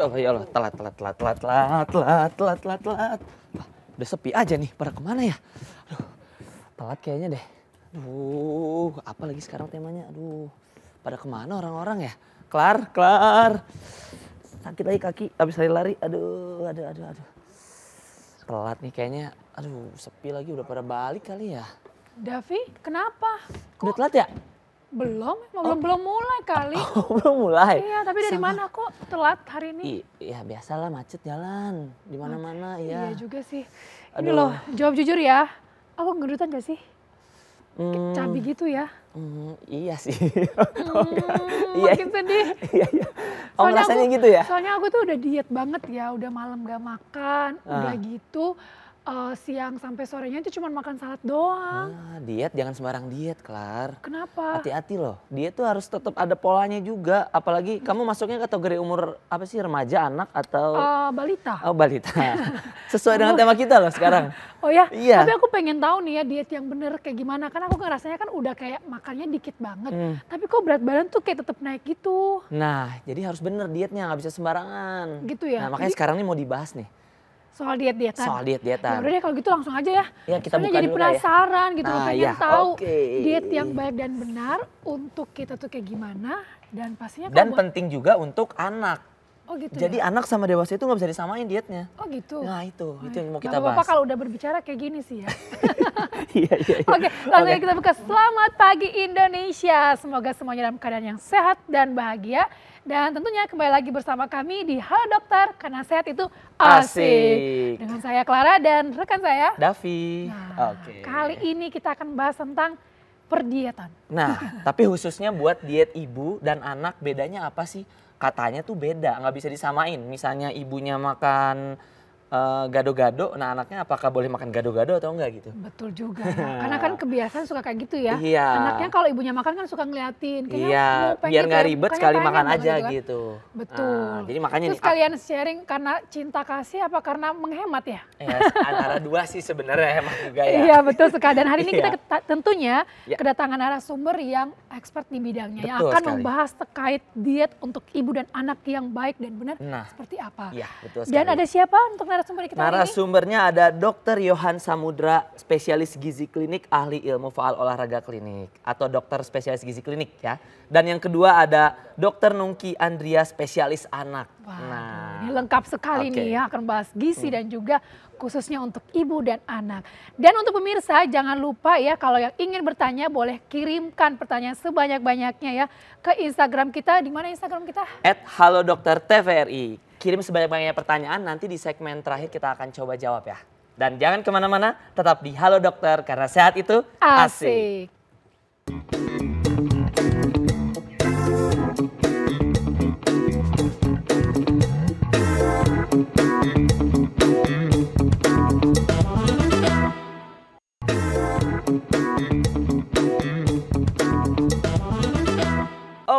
Ya Allah, ya Allah, telat, telat, telat, telat, telat, telat, telat, telat, telat. Wah, udah sepi aja nih, pada kemana ya? Aduh, telat kayaknya deh. Aduh, apa lagi sekarang temanya? Aduh, pada kemana orang-orang ya? Kelar, kelar. Sakit lagi kaki, habis lari-lari. Aduh, aduh, aduh, aduh. Telat nih kayaknya. Aduh, sepi lagi, udah pada balik kali ya. Davi, kenapa? Kok... Udah telat ya? Belum, oh. belum belum mulai kali. Oh, belum mulai. Iya, tapi dari Sama. mana kok telat hari ini? Iya, biasa biasalah macet jalan di mana-mana, iya. Iya juga sih. Aduh. Ini loh, jawab jujur ya. Aku gendutan gak sih? Hmm. Cabi gitu ya? Hmm, iya sih. hmm, iya, iya. Makin sedih. iya, iya. Oh, soalnya aku, gitu ya? Soalnya aku tuh udah diet banget ya, udah malam gak makan, uh. udah ah. gitu uh, siang sampai sorenya itu cuma makan salad doang. Ah, diet jangan sembarang diet, Klar. Kenapa? Hati-hati loh. Diet tuh harus tetap ada polanya juga. Apalagi kamu masuknya kategori umur apa sih? Remaja, anak atau uh, balita? Oh, balita. Sesuai dengan tema kita loh sekarang. oh ya. Iya. Tapi aku pengen tahu nih ya diet yang bener kayak gimana. Kan aku ngerasanya kan udah kayak makannya dikit banget. Hmm. Tapi kok berat badan tuh kayak tetap naik gitu. Nah, jadi harus bener dietnya, nggak bisa sembarangan. Gitu ya. Nah, makanya jadi... sekarang nih mau dibahas nih soal diet dietan soal diet dietan ya udah deh kalau gitu langsung aja ya, ya kita buka jadi ya. penasaran ya. gitu nah, pengen ya, tahu okay. diet yang baik dan benar untuk kita tuh kayak gimana dan pastinya dan buat... penting juga untuk anak Oh gitu. Jadi ya? anak sama dewasa itu nggak bisa disamain dietnya. Oh gitu. Nah itu, nah, itu yang mau kita bahas. Bapak kalau udah berbicara kayak gini sih ya. Iya, iya iya. Oke, langsung kita buka. Selamat pagi Indonesia. Semoga semuanya dalam keadaan yang sehat dan bahagia. Dan tentunya kembali lagi bersama kami di Halo Dokter, karena sehat itu asik. asik. Dengan saya Clara dan rekan saya Davi. Nah, Okay. Kali ini kita akan bahas tentang perdietan. Nah, tapi khususnya buat diet ibu dan anak bedanya apa sih? Katanya tuh beda, nggak bisa disamain. Misalnya ibunya makan Eh, gado-gado, uh, nah anaknya apakah boleh makan gado-gado atau enggak gitu? Betul juga. Ya. Karena kan kebiasaan suka kayak gitu ya. Iya. Anaknya kalau ibunya makan kan suka ngeliatin. Kayaknya iya. Pengen, biar nggak gitu? ribet sekali makan aja gitu. gitu. Betul. Uh, jadi makanya Terus nih, kalian sharing karena cinta kasih apa karena menghemat ya? ya antara dua sih sebenarnya emang juga ya. Iya betul sekali. Dan hari ini kita iya. tentunya ya. kedatangan sumber yang expert di bidangnya betul yang akan sekali. membahas terkait diet untuk ibu dan anak yang baik dan benar nah, seperti apa. Iya betul sekali. Dan ada siapa untuk narasumber kita Narasumbernya hari ini? ada Dokter Yohan Samudra, spesialis gizi klinik, ahli ilmu faal olahraga klinik atau dokter spesialis gizi klinik ya. Dan yang kedua ada Dokter Nungki Andrea spesialis anak. Wah, nah, ini lengkap sekali okay. nih ya akan bahas gizi hmm. dan juga khususnya untuk ibu dan anak. Dan untuk pemirsa jangan lupa ya kalau yang ingin bertanya boleh kirimkan pertanyaan sebanyak-banyaknya ya ke Instagram kita. Di mana Instagram kita? @halodoktertvri kirim sebanyak-banyaknya pertanyaan. Nanti di segmen terakhir kita akan coba jawab ya. Dan jangan kemana-mana, tetap di Halo Dokter karena sehat itu asik. asik.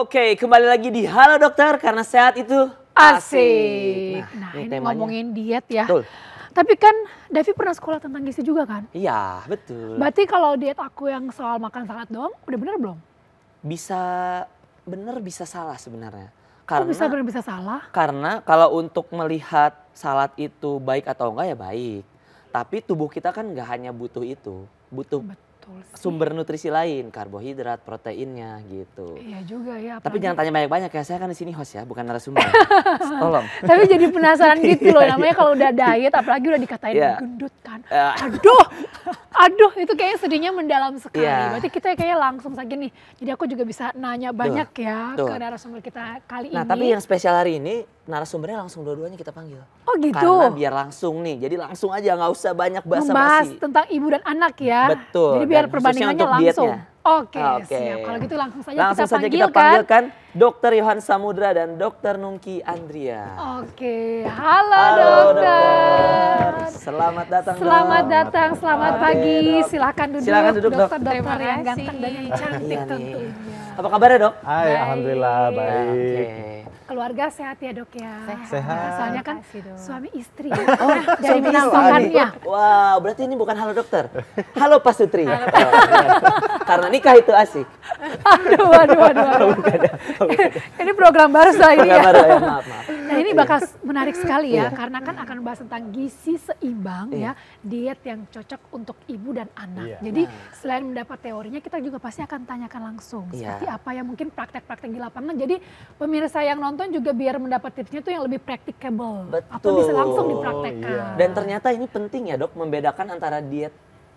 Oke, kembali lagi di Halo Dokter karena sehat itu Asik. Nah, nah, ini, ini ngomongin diet ya. Betul. Tapi kan Davi pernah sekolah tentang gizi juga kan? Iya, betul. Berarti kalau diet aku yang soal makan salad doang, udah bener belum? Bisa bener bisa salah sebenarnya. Karena, bisa bener bisa salah? Karena kalau untuk melihat salad itu baik atau enggak ya baik. Tapi tubuh kita kan nggak hanya butuh itu, butuh Betul sumber nutrisi lain, karbohidrat, proteinnya gitu. Iya juga ya. Tapi jangan tanya banyak-banyak ya, saya kan di sini host ya, bukan narasumber. Tolong. Tapi jadi penasaran gitu loh, iya, iya. namanya kalau udah diet, apalagi udah dikatain yeah. gendut kan. Iya. Aduh, aduh itu kayaknya sedihnya mendalam sekali. Yeah. Berarti kita kayaknya langsung saja nih, jadi aku juga bisa nanya banyak Tuh. ya Tuh. ke narasumber kita kali nah, ini. Nah tapi yang spesial hari ini, narasumbernya langsung dua-duanya kita panggil. Oh gitu? Karena biar langsung nih, jadi langsung aja nggak usah banyak basa-basi. Membahas tentang ibu dan anak ya. Betul. Jadi biar perbandingannya langsung. Oke, okay, siap. Kalau gitu langsung saja langsung kita saja panggilkan. kita panggilkan Dokter Yohan Samudra dan Dokter Nungki Andria. Oke, halo, halo dokter. dokter. Selamat datang. Selamat dok. datang, selamat Oke, pagi. Dok. Silakan duduk. Silakan duduk dokter. Dokter, dokter yang ganteng dan yang cantik iya tentunya. Apa kabarnya dok? Hai, Hai. alhamdulillah baik. Okay keluarga sehat ya dok ya. Sehat. sehat. Soalnya kan suami istri. Oh, ya, dari menangkannya. Wow, berarti ini bukan halo dokter. Halo Pak Sutri. Halo, oh, iya. Karena nikah itu asik. aduh, aduh, aduh. aduh. ini program baru saya ini ya. ya Nah ini bakal menarik sekali ya, iya. karena kan akan membahas tentang gizi seimbang iya. ya, diet yang cocok untuk ibu dan anak. Jadi nah. selain mendapat teorinya, kita juga pasti akan tanyakan langsung seperti apa yang mungkin praktek-praktek di lapangan. Jadi pemirsa yang nonton penonton juga biar mendapat tipsnya tuh yang lebih practicable. Betul. Apa bisa langsung dipraktekkan. Iya. Dan ternyata ini penting ya dok, membedakan antara diet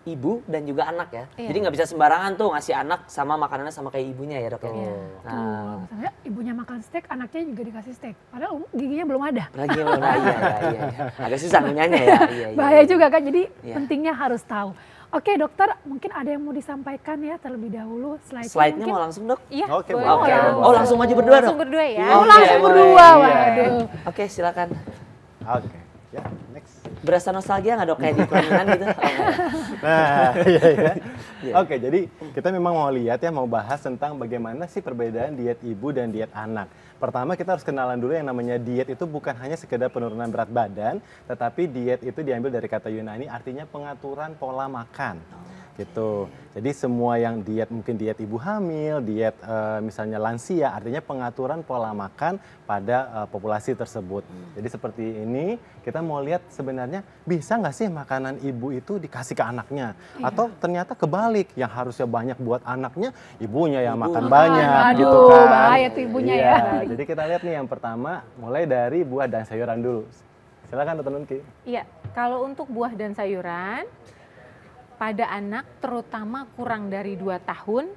ibu dan juga anak ya. Iya. Jadi nggak bisa sembarangan tuh ngasih anak sama makanannya sama kayak ibunya ya dok ya? Iya. Nah. Tuh, misalnya ibunya makan steak, anaknya juga dikasih steak. Padahal um, giginya belum ada. Lagi belum ada, iya, iya, iya. Agak susah nanyanya ya. Iya, iya, Bahaya juga kan, jadi iya. pentingnya harus tahu. Oke okay, dokter, mungkin ada yang mau disampaikan ya terlebih dahulu. Slide-nya, slide mungkin... mau langsung dok? Iya, okay, oke. Okay. Oh langsung aja berdua dong. Langsung berdua ya? Oh langsung berdua, iya. waduh. Yeah. Oke okay, silakan. Oke, okay. ya yeah, next. Berasa nostalgia nggak dok kayak di kuningan gitu? Oh, iya. nah, iya, iya, iya. Oke, okay, jadi kita memang mau lihat ya, mau bahas tentang bagaimana sih perbedaan diet ibu dan diet anak. Pertama kita harus kenalan dulu yang namanya diet itu bukan hanya sekedar penurunan berat badan, tetapi diet itu diambil dari kata Yunani artinya pengaturan pola makan gitu. Jadi semua yang diet mungkin diet ibu hamil, diet e, misalnya lansia, artinya pengaturan pola makan pada e, populasi tersebut. Hmm. Jadi seperti ini kita mau lihat sebenarnya bisa nggak sih makanan ibu itu dikasih ke anaknya iya. atau ternyata kebalik yang harusnya banyak buat anaknya ibunya yang ibu. makan banyak ah, aduh, gitu kan. Bahaya tuh ibunya iya. ya. Jadi kita lihat nih yang pertama mulai dari buah dan sayuran dulu. Silakan Dr. Nunki. Iya, kalau untuk buah dan sayuran pada anak terutama kurang dari 2 tahun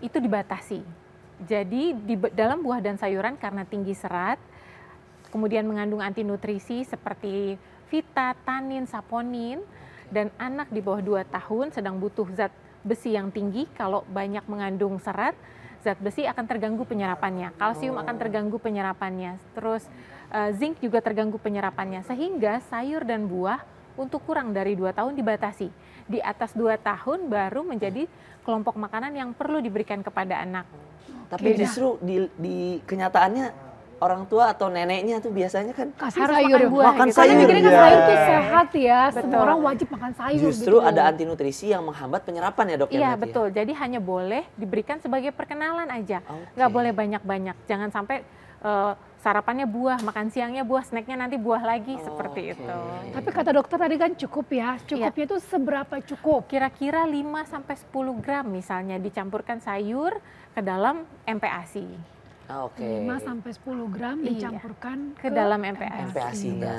itu dibatasi. Jadi di dalam buah dan sayuran karena tinggi serat, kemudian mengandung anti nutrisi seperti vita, tanin, saponin, dan anak di bawah 2 tahun sedang butuh zat besi yang tinggi kalau banyak mengandung serat, zat besi akan terganggu penyerapannya, kalsium akan oh. terganggu penyerapannya, terus uh, zinc juga terganggu penyerapannya, sehingga sayur dan buah untuk kurang dari 2 tahun dibatasi di atas 2 tahun baru menjadi kelompok makanan yang perlu diberikan kepada anak. Tapi Kira. justru di, di kenyataannya orang tua atau neneknya tuh biasanya kan kasih harus sayur makan ya, buah makan gitu. sayur mikirnya iya. kan sayur itu sehat ya betul. semua orang wajib makan sayur justru gitu. ada anti nutrisi yang menghambat penyerapan ya dok ya, iya ya? betul ya? jadi hanya boleh diberikan sebagai perkenalan aja okay. boleh banyak banyak jangan sampai uh, sarapannya buah, makan siangnya buah, snacknya nanti buah lagi oh, seperti okay. itu. Tapi kata dokter tadi kan cukup ya. Iya. Cukupnya itu seberapa cukup? Kira-kira 5 sampai 10 gram misalnya dicampurkan sayur ke dalam MPASI. Oke. Okay. 5 sampai 10 gram iya. dicampurkan ke, ke dalam MPASI. MPASI-nya.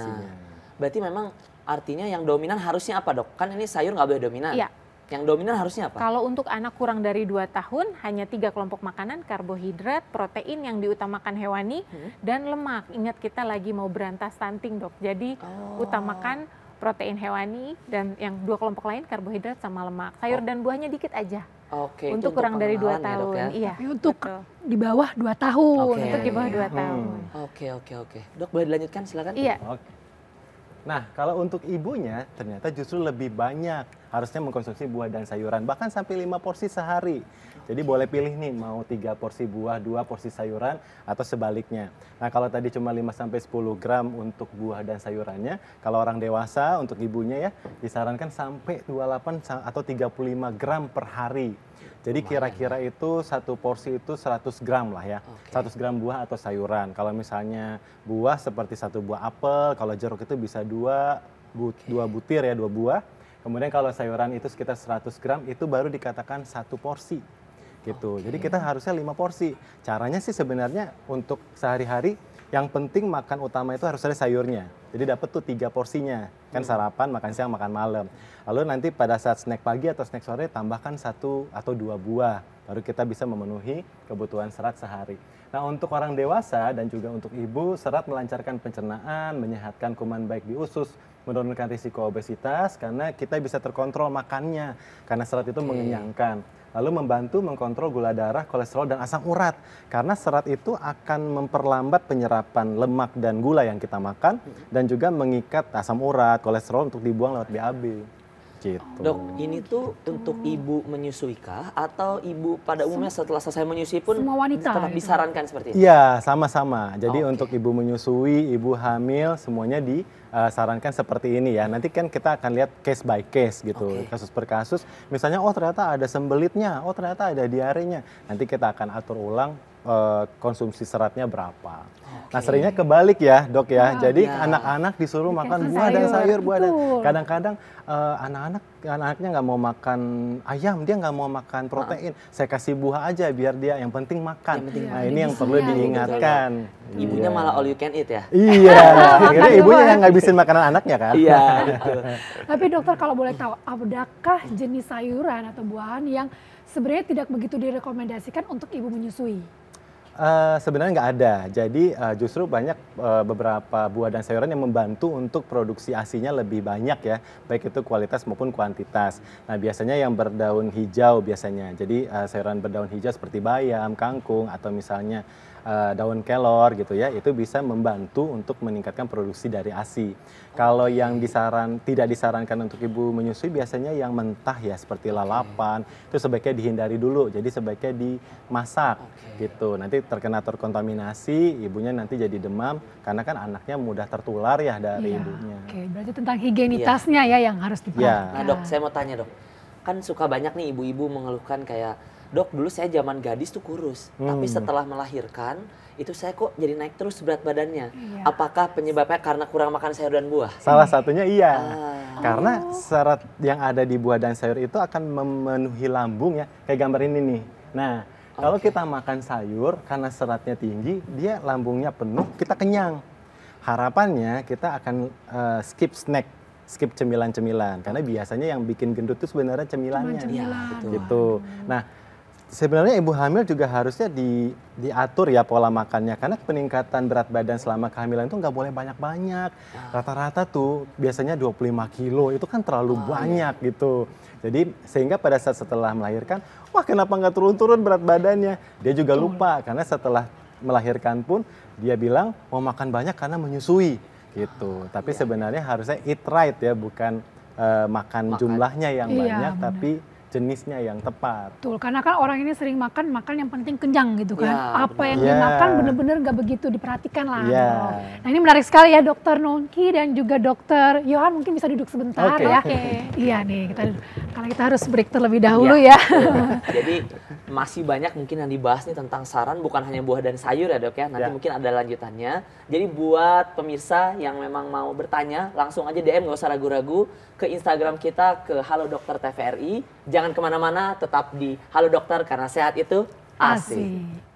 Berarti memang artinya yang dominan harusnya apa, Dok? Kan ini sayur nggak boleh dominan. Iya yang dominan harusnya apa? Kalau untuk anak kurang dari 2 tahun, hanya tiga kelompok makanan, karbohidrat, protein yang diutamakan hewani, hmm. dan lemak. Ingat kita lagi mau berantas stunting dok, jadi oh. utamakan protein hewani dan yang dua kelompok lain karbohidrat sama lemak. Sayur oh. dan buahnya dikit aja. Oke. untuk, untuk kurang dari 2 tahun. Ya, dok, ya? Iya. Tapi untuk di bawah 2 tahun. Okay. Untuk di bawah 2 tahun. Oke, oke, oke. Dok boleh dilanjutkan silakan. Iya. Okay. Nah, kalau untuk ibunya ternyata justru lebih banyak harusnya mengkonsumsi buah dan sayuran bahkan sampai 5 porsi sehari. Jadi boleh pilih nih mau tiga porsi buah, dua porsi sayuran atau sebaliknya. Nah, kalau tadi cuma 5 sampai sepuluh gram untuk buah dan sayurannya, kalau orang dewasa untuk ibunya ya disarankan sampai 28 atau 35 gram per hari. Jadi kira-kira ya. itu satu porsi itu 100 gram lah ya. Okay. 100 gram buah atau sayuran. Kalau misalnya buah seperti satu buah apel, kalau jeruk itu bisa dua, bu, okay. dua butir ya, dua buah. Kemudian kalau sayuran itu sekitar 100 gram itu baru dikatakan satu porsi gitu. Okay. Jadi kita harusnya lima porsi. Caranya sih sebenarnya untuk sehari-hari yang penting makan utama itu harus ada sayurnya. Jadi dapat tuh tiga porsinya. Kan hmm. sarapan, makan siang, makan malam. Lalu nanti pada saat snack pagi atau snack sore tambahkan satu atau dua buah. Baru kita bisa memenuhi kebutuhan serat sehari. Nah untuk orang dewasa dan juga untuk ibu, serat melancarkan pencernaan, menyehatkan kuman baik di usus, menurunkan risiko obesitas karena kita bisa terkontrol makannya karena serat itu okay. mengenyangkan lalu membantu mengkontrol gula darah, kolesterol, dan asam urat. Karena serat itu akan memperlambat penyerapan lemak dan gula yang kita makan, dan juga mengikat asam urat, kolesterol untuk dibuang lewat BAB. Gitu. Dok, ini tuh untuk ibu menyusui kah atau ibu pada umumnya setelah selesai menyusui pun semua wanita tetap gitu. disarankan seperti ini? Iya, sama-sama. Jadi okay. untuk ibu menyusui, ibu hamil semuanya disarankan eh, seperti ini ya. Nanti kan kita akan lihat case by case gitu, okay. kasus per kasus. Misalnya oh ternyata ada sembelitnya, oh ternyata ada diarenya. Nanti kita akan atur ulang Eh, konsumsi seratnya berapa. Okay. Nah seringnya kebalik ya dok ya. Oh, Jadi anak iya. anak-anak disuruh makan buah dan sayur, buah dan kadang-kadang uh, anak-anak anaknya nggak mau makan ayam, dia nggak mau makan protein. Oh. Saya kasih buah aja biar dia yang penting makan. Yang penting nah ini yang perlu diingatkan. Ya. Ibunya yeah. malah all you can eat ya. Iya. Jadi ibunya yang ngabisin makanan anaknya kan. Iya. Tapi dokter kalau boleh tahu, apakah jenis sayuran atau buahan yang sebenarnya tidak begitu direkomendasikan untuk ibu menyusui? Uh, sebenarnya nggak ada. Jadi uh, justru banyak uh, beberapa buah dan sayuran yang membantu untuk produksi asinya lebih banyak ya, baik itu kualitas maupun kuantitas. Nah biasanya yang berdaun hijau biasanya. Jadi uh, sayuran berdaun hijau seperti bayam, kangkung atau misalnya Eh, daun kelor gitu ya itu bisa membantu untuk meningkatkan produksi dari ASI. Kalau yang disaran tidak disarankan untuk ibu menyusui biasanya yang mentah ya seperti lalapan okay. itu sebaiknya dihindari dulu. Jadi sebaiknya dimasak okay. gitu. Nanti terkena terkontaminasi ibunya nanti jadi demam karena kan anaknya mudah tertular ya dari yeah. ibunya. Oke, okay. berarti tentang higienitasnya yeah. ya yang harus iya. diperhatikan. Yeah. Nah, Dok, saya mau tanya, Dok. Kan suka banyak nih ibu-ibu mengeluhkan kayak dok dulu saya zaman gadis tuh kurus, hmm. tapi setelah melahirkan itu saya kok jadi naik terus berat badannya. Iya. Apakah penyebabnya karena kurang makan sayur dan buah? Salah satunya iya. Ah. Karena oh. serat yang ada di buah dan sayur itu akan memenuhi lambung ya, kayak gambar ini nih. Nah, okay. kalau kita makan sayur karena seratnya tinggi, dia lambungnya penuh, kita kenyang. Harapannya kita akan uh, skip snack skip cemilan-cemilan karena biasanya yang bikin gendut itu sebenarnya cemilannya. Cemilan. Ya, Gitu. Nah, sebenarnya ibu hamil juga harusnya di, diatur ya pola makannya karena peningkatan berat badan selama kehamilan itu nggak boleh banyak-banyak. Nah. Rata-rata tuh biasanya 25 kilo itu kan terlalu oh, banyak iya. gitu. Jadi sehingga pada saat setelah melahirkan, wah kenapa nggak turun-turun berat badannya? Dia juga Betul. lupa karena setelah melahirkan pun dia bilang mau makan banyak karena menyusui gitu. Oh, Tapi iya. sebenarnya harusnya eat right ya bukan uh, makan, makan jumlahnya yang iya, banyak bener. tapi jenisnya yang tepat. Betul, karena kan orang ini sering makan, makan yang penting kenyang gitu kan. Ya, Apa yang yeah. dimakan ya. benar-benar nggak begitu diperhatikan lah. Yeah. Nah ini menarik sekali ya dokter Nongki dan juga dokter Yohan mungkin bisa duduk sebentar okay. ya. Okay. iya nih, kita, karena kita harus break terlebih ya. dahulu yeah. ya. Jadi masih banyak mungkin yang dibahas nih tentang saran bukan hanya buah dan sayur ya dok ya. Nanti yeah. mungkin ada lanjutannya. Jadi buat pemirsa yang memang mau bertanya langsung aja DM nggak usah ragu-ragu ke Instagram kita ke Halo Dokter TVRI. Jangan Jangan kemana-mana, tetap di Halo Dokter karena sehat itu asik. asik.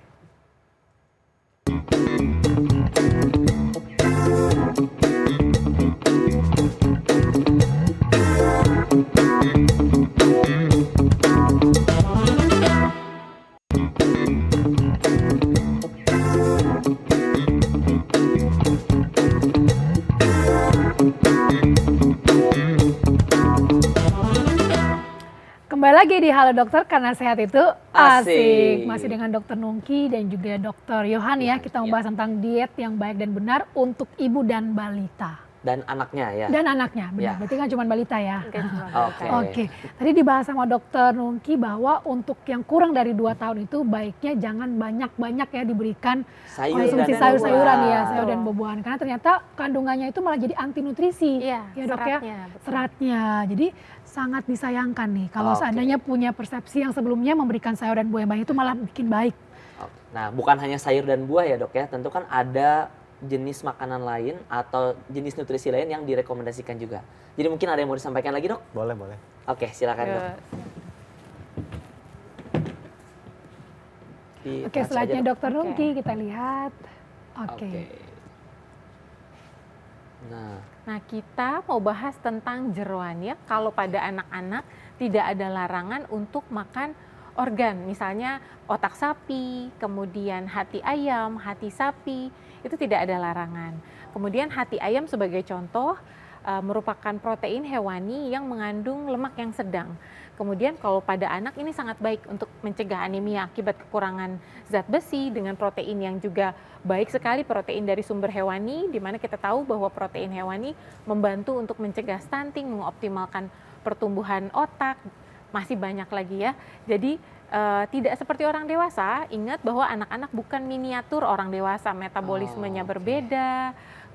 Kembali lagi di Halo Dokter karena sehat itu asik. asik. Masih dengan Dokter Nungki dan juga Dokter Yohan ya, kita membahas iya. ya. tentang diet yang baik dan benar untuk ibu dan balita dan anaknya ya. Dan anaknya, benar. Ya. Berarti kan cuma balita ya. Oke. Okay. okay. Tadi dibahas sama dokter Nungki bahwa untuk yang kurang dari dua tahun itu baiknya jangan banyak-banyak ya diberikan Sayur konsumsi sayur-sayuran ya, sayur dan buah-buahan. Karena ternyata kandungannya itu malah jadi anti nutrisi. Iya, ya, Dok ya? seratnya, ya. Betul. Seratnya. Jadi sangat disayangkan nih kalau okay. seandainya punya persepsi yang sebelumnya memberikan sayur dan buah yang banyak itu malah bikin baik. Nah, bukan hanya sayur dan buah ya, Dok ya. Tentu kan ada jenis makanan lain atau jenis nutrisi lain yang direkomendasikan juga. Jadi mungkin ada yang mau disampaikan lagi dok? Boleh boleh. Oke silakan ya. dok. Di Oke selanjutnya dokter Rungki okay. kita lihat. Oke. Okay. Okay. Nah. nah kita mau bahas tentang jeruan ya. Kalau pada anak-anak tidak ada larangan untuk makan organ, misalnya otak sapi, kemudian hati ayam, hati sapi, itu tidak ada larangan. Kemudian hati ayam sebagai contoh eh, merupakan protein hewani yang mengandung lemak yang sedang. Kemudian kalau pada anak ini sangat baik untuk mencegah anemia akibat kekurangan zat besi dengan protein yang juga baik sekali protein dari sumber hewani di mana kita tahu bahwa protein hewani membantu untuk mencegah stunting, mengoptimalkan pertumbuhan otak, masih banyak lagi ya. Jadi uh, tidak seperti orang dewasa, ingat bahwa anak-anak bukan miniatur orang dewasa, metabolismenya oh, okay. berbeda,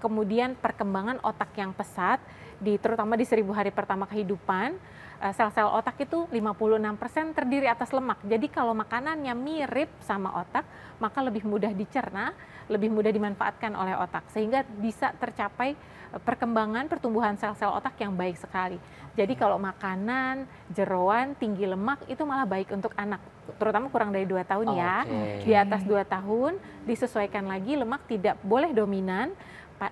kemudian perkembangan otak yang pesat di terutama di seribu hari pertama kehidupan eh, sel-sel otak itu 56% terdiri atas lemak. Jadi kalau makanannya mirip sama otak, maka lebih mudah dicerna, lebih mudah dimanfaatkan oleh otak sehingga bisa tercapai perkembangan pertumbuhan sel-sel otak yang baik sekali. Jadi kalau makanan, jeroan, tinggi lemak itu malah baik untuk anak, terutama kurang dari 2 tahun ya. Di atas 2 tahun disesuaikan lagi lemak tidak boleh dominan,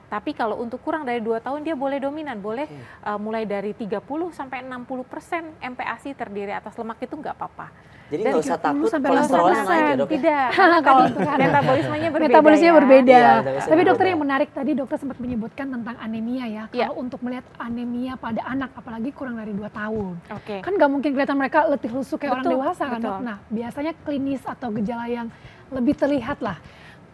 tapi kalau untuk kurang dari 2 tahun dia boleh dominan, boleh okay. uh, eh, mulai dari 30 sampai 60 persen MPASI terdiri atas lemak itu nggak apa-apa. Jadi nggak usah takut kolesterol naik ya dok. Ya? Tidak, kalau metabolismenya berbeda. Metabolismenya ya. berbeda. Ya, Tapi dokter yang menarik tadi dokter sempat menyebutkan tentang anemia ya. Iya. Kalau ya. untuk melihat anemia pada anak, apalagi kurang dari 2 tahun. Oke. Okay. Kan nggak mungkin kelihatan mereka letih lusuh kayak betul, orang dewasa kan betul. dok. Nah biasanya klinis atau gejala yang lebih terlihat lah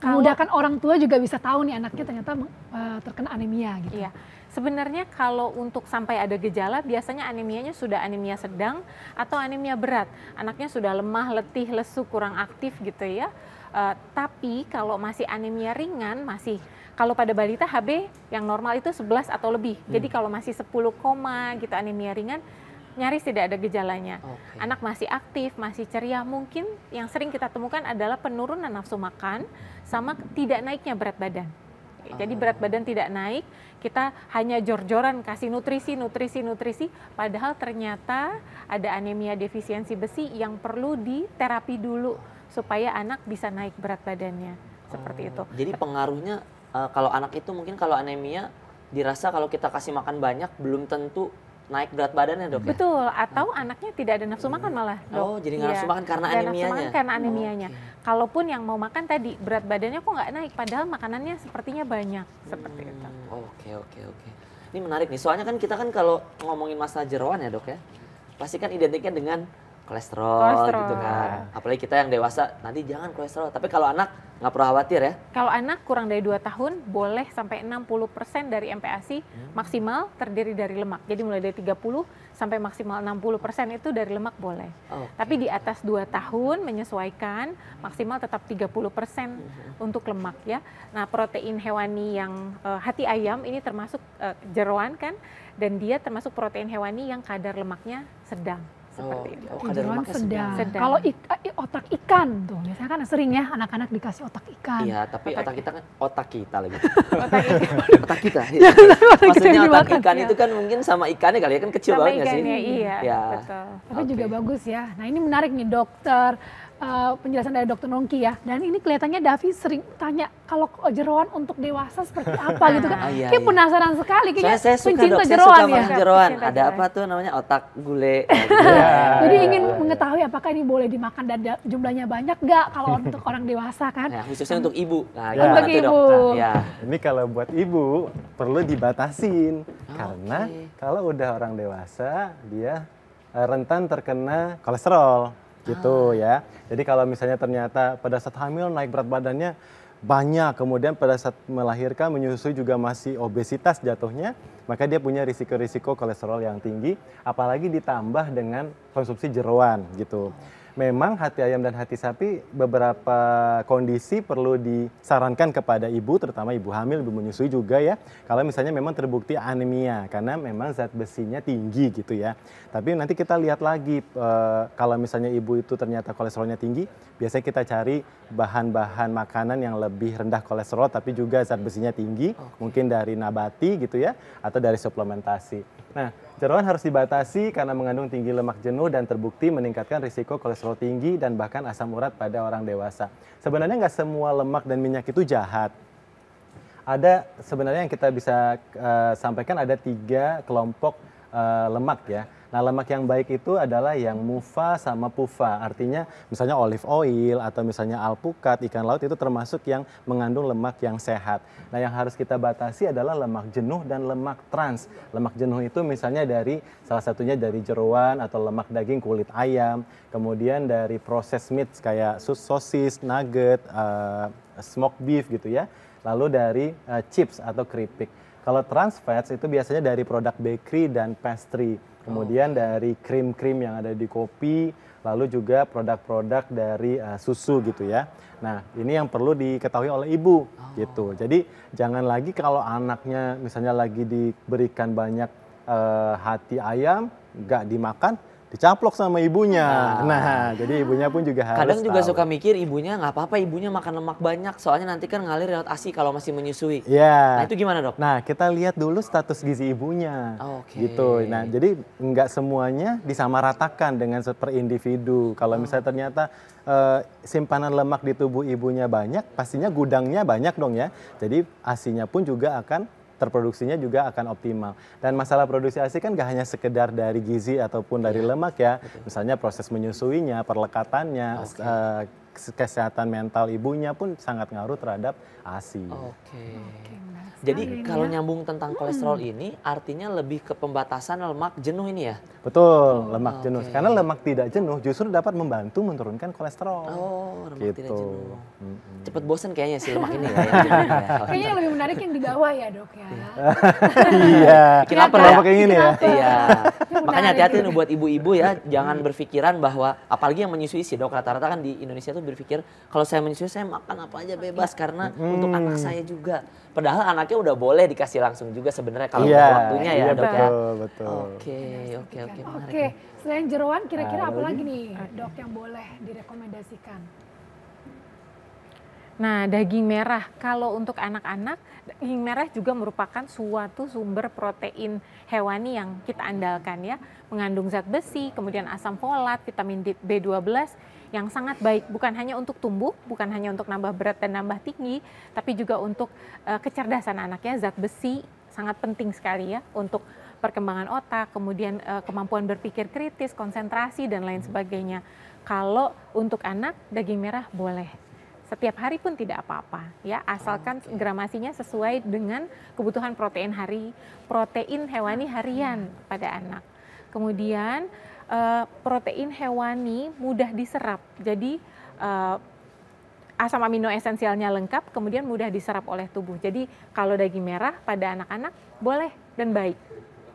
memudahkan orang tua juga bisa tahu nih anaknya ternyata uh, terkena anemia gitu. Iya. Sebenarnya kalau untuk sampai ada gejala biasanya anemianya sudah anemia sedang atau anemia berat. Anaknya sudah lemah, letih, lesu, kurang aktif gitu ya. Uh, tapi kalau masih anemia ringan masih kalau pada balita HB yang normal itu 11 atau lebih. Hmm. Jadi kalau masih 10 koma gitu anemia ringan nyaris tidak ada gejalanya. Okay. Anak masih aktif, masih ceria. Mungkin yang sering kita temukan adalah penurunan nafsu makan sama tidak naiknya berat badan. Jadi ah. berat badan tidak naik, kita hanya jor-joran kasih nutrisi, nutrisi, nutrisi. Padahal ternyata ada anemia defisiensi besi yang perlu diterapi dulu supaya anak bisa naik berat badannya. Seperti itu. Oh, jadi pengaruhnya eh, kalau anak itu mungkin kalau anemia dirasa kalau kita kasih makan banyak belum tentu naik berat badannya dok ya? betul ya? atau hmm. anaknya tidak ada nafsu makan malah oh, dok. oh jadi nggak ya. nafsu makan karena gak anemianya nafsu makan karena anemianya oh, okay. kalaupun yang mau makan tadi berat badannya kok nggak naik padahal makanannya sepertinya banyak seperti hmm. itu oke oke oke ini menarik nih soalnya kan kita kan kalau ngomongin masalah jeroan ya dok ya pasti kan identiknya dengan kolesterol, kolesterol gitu kan. Apalagi kita yang dewasa, nanti jangan kolesterol. Tapi kalau anak nggak perlu khawatir ya. Kalau anak kurang dari 2 tahun boleh sampai 60% dari MPASI hmm. maksimal terdiri dari lemak. Jadi mulai dari 30 sampai maksimal 60% itu dari lemak boleh. Okay. Tapi di atas 2 tahun menyesuaikan maksimal tetap 30% hmm. untuk lemak ya. Nah, protein hewani yang uh, hati ayam ini termasuk uh, jeroan kan dan dia termasuk protein hewani yang kadar lemaknya sedang oh, itu. Oh, kadar sedang. sedang. Kalau eh, otak ikan tuh, biasanya kan sering ya anak-anak dikasih otak ikan. Iya, tapi otak, otak kita kan otak kita lagi. otak, otak kita. Ya. Maksudnya otak ikan ya. itu kan mungkin sama ikannya kali ya kan kecil sama banget ikannya, sih. Iya, ya. betul. Tapi okay. juga bagus ya. Nah ini menarik nih dokter, uh, penjelasan dari Dokter Nongki ya. Dan ini kelihatannya Davi sering tanya kalau jeroan untuk dewasa seperti apa gitu kan. Ah, iya, Kayak iya. penasaran sekali kayaknya saya, saya suka, dok, jeroan saya suka ya. jeroan. Ada apa tuh namanya otak gule. yeah. Iya. Jadi iya, ingin iya. mengetahui apakah ini boleh dimakan dan jumlahnya banyak gak kalau untuk orang dewasa kan. Ya, khususnya untuk ibu. Nah, ya. Untuk ibu. Nah, ya. Ini kalau buat ibu perlu dibatasin oh, karena okay. kalau udah orang dewasa dia rentan terkena kolesterol gitu ah. ya. Jadi kalau misalnya ternyata pada saat hamil naik berat badannya banyak, kemudian pada saat melahirkan menyusui juga masih obesitas jatuhnya, maka dia punya risiko-risiko kolesterol yang tinggi, apalagi ditambah dengan konsumsi jeruan gitu. Ah memang hati ayam dan hati sapi beberapa kondisi perlu disarankan kepada ibu, terutama ibu hamil, ibu menyusui juga ya. Kalau misalnya memang terbukti anemia karena memang zat besinya tinggi gitu ya. Tapi nanti kita lihat lagi e, kalau misalnya ibu itu ternyata kolesterolnya tinggi, biasanya kita cari bahan-bahan makanan yang lebih rendah kolesterol tapi juga zat besinya tinggi, mungkin dari nabati gitu ya atau dari suplementasi. Nah, Jeroan harus dibatasi karena mengandung tinggi lemak jenuh dan terbukti meningkatkan risiko kolesterol tinggi dan bahkan asam urat pada orang dewasa. Sebenarnya nggak semua lemak dan minyak itu jahat. Ada sebenarnya yang kita bisa uh, sampaikan ada tiga kelompok uh, lemak ya Nah, lemak yang baik itu adalah yang mufa sama pufa. Artinya misalnya olive oil atau misalnya alpukat, ikan laut itu termasuk yang mengandung lemak yang sehat. Nah, yang harus kita batasi adalah lemak jenuh dan lemak trans. Lemak jenuh itu misalnya dari salah satunya dari jeruan atau lemak daging kulit ayam, kemudian dari proses meat kayak sosis, nugget, uh, smoked beef gitu ya. Lalu dari uh, chips atau keripik. Kalau trans fats itu biasanya dari produk bakery dan pastry, kemudian oh. dari krim-krim yang ada di kopi, lalu juga produk-produk dari uh, susu gitu ya. Nah, ini yang perlu diketahui oleh ibu oh. gitu. Jadi jangan lagi kalau anaknya misalnya lagi diberikan banyak uh, hati ayam, nggak dimakan, dicaplok sama ibunya. Nah, nah jadi ibunya pun juga harus Kadang juga tahu. suka mikir ibunya nggak apa-apa ibunya makan lemak banyak soalnya nanti kan ngalir lewat ASI kalau masih menyusui. Iya. Yeah. Nah, itu gimana, Dok? Nah, kita lihat dulu status gizi ibunya. Oke. Okay. Gitu. Nah, jadi nggak semuanya disamaratakan dengan per individu. Kalau hmm. misalnya ternyata e, simpanan lemak di tubuh ibunya banyak, pastinya gudangnya banyak dong ya. Jadi ASINya pun juga akan terproduksinya juga akan optimal. Dan masalah produksi ASI kan gak hanya sekedar dari gizi ataupun dari iya. lemak ya. Misalnya proses menyusuinya, perlekatannya, okay. Eh, kesehatan mental ibunya pun sangat ngaruh terhadap ASI. Oke. Okay. Okay, Jadi kalau nyambung tentang hmm. kolesterol hmm. ini artinya lebih ke pembatasan lemak jenuh ini ya? Betul, lemak okay. Oh, jenuh. Karena lemak tidak jenuh justru dapat membantu menurunkan kolesterol. Oh, lemak gitu. tidak jenuh. Hmm, Cepat Cepet bosen kayaknya sih lemak ini ya. ya kayaknya yang lebih menarik yang di bawah ya, Dok ya. iya. Bikin lapar lemak yang ini ya. Iya. Makanya hati-hati nih buat ibu-ibu ya, jangan berpikiran bahwa apalagi yang menyusui sih, Dok. Rata-rata kan di Indonesia itu tuh berpikir kalau saya menyusui saya makan apa aja bebas iya. karena hmm. untuk anak saya juga. Padahal anaknya udah boleh dikasih langsung juga sebenarnya kalau yeah, waktunya ya, iya, Dok ya. betul. Oke, iya, oke, oke. Oke, selain jeruan kira-kira apa lagi nih, Dok, yang boleh direkomendasikan? Nah, daging merah kalau untuk anak-anak, daging merah juga merupakan suatu sumber protein hewani yang kita andalkan ya, mengandung zat besi, kemudian asam folat, vitamin B12 yang sangat baik bukan hanya untuk tumbuh, bukan hanya untuk nambah berat dan nambah tinggi, tapi juga untuk uh, kecerdasan anaknya zat besi sangat penting sekali ya untuk perkembangan otak, kemudian uh, kemampuan berpikir kritis, konsentrasi dan lain sebagainya. Kalau untuk anak daging merah boleh. Setiap hari pun tidak apa-apa ya, asalkan okay. gramasinya sesuai dengan kebutuhan protein hari protein hewani harian pada anak. Kemudian uh, protein hewani mudah diserap. Jadi uh, asam amino esensialnya lengkap, kemudian mudah diserap oleh tubuh. Jadi kalau daging merah pada anak-anak boleh dan baik,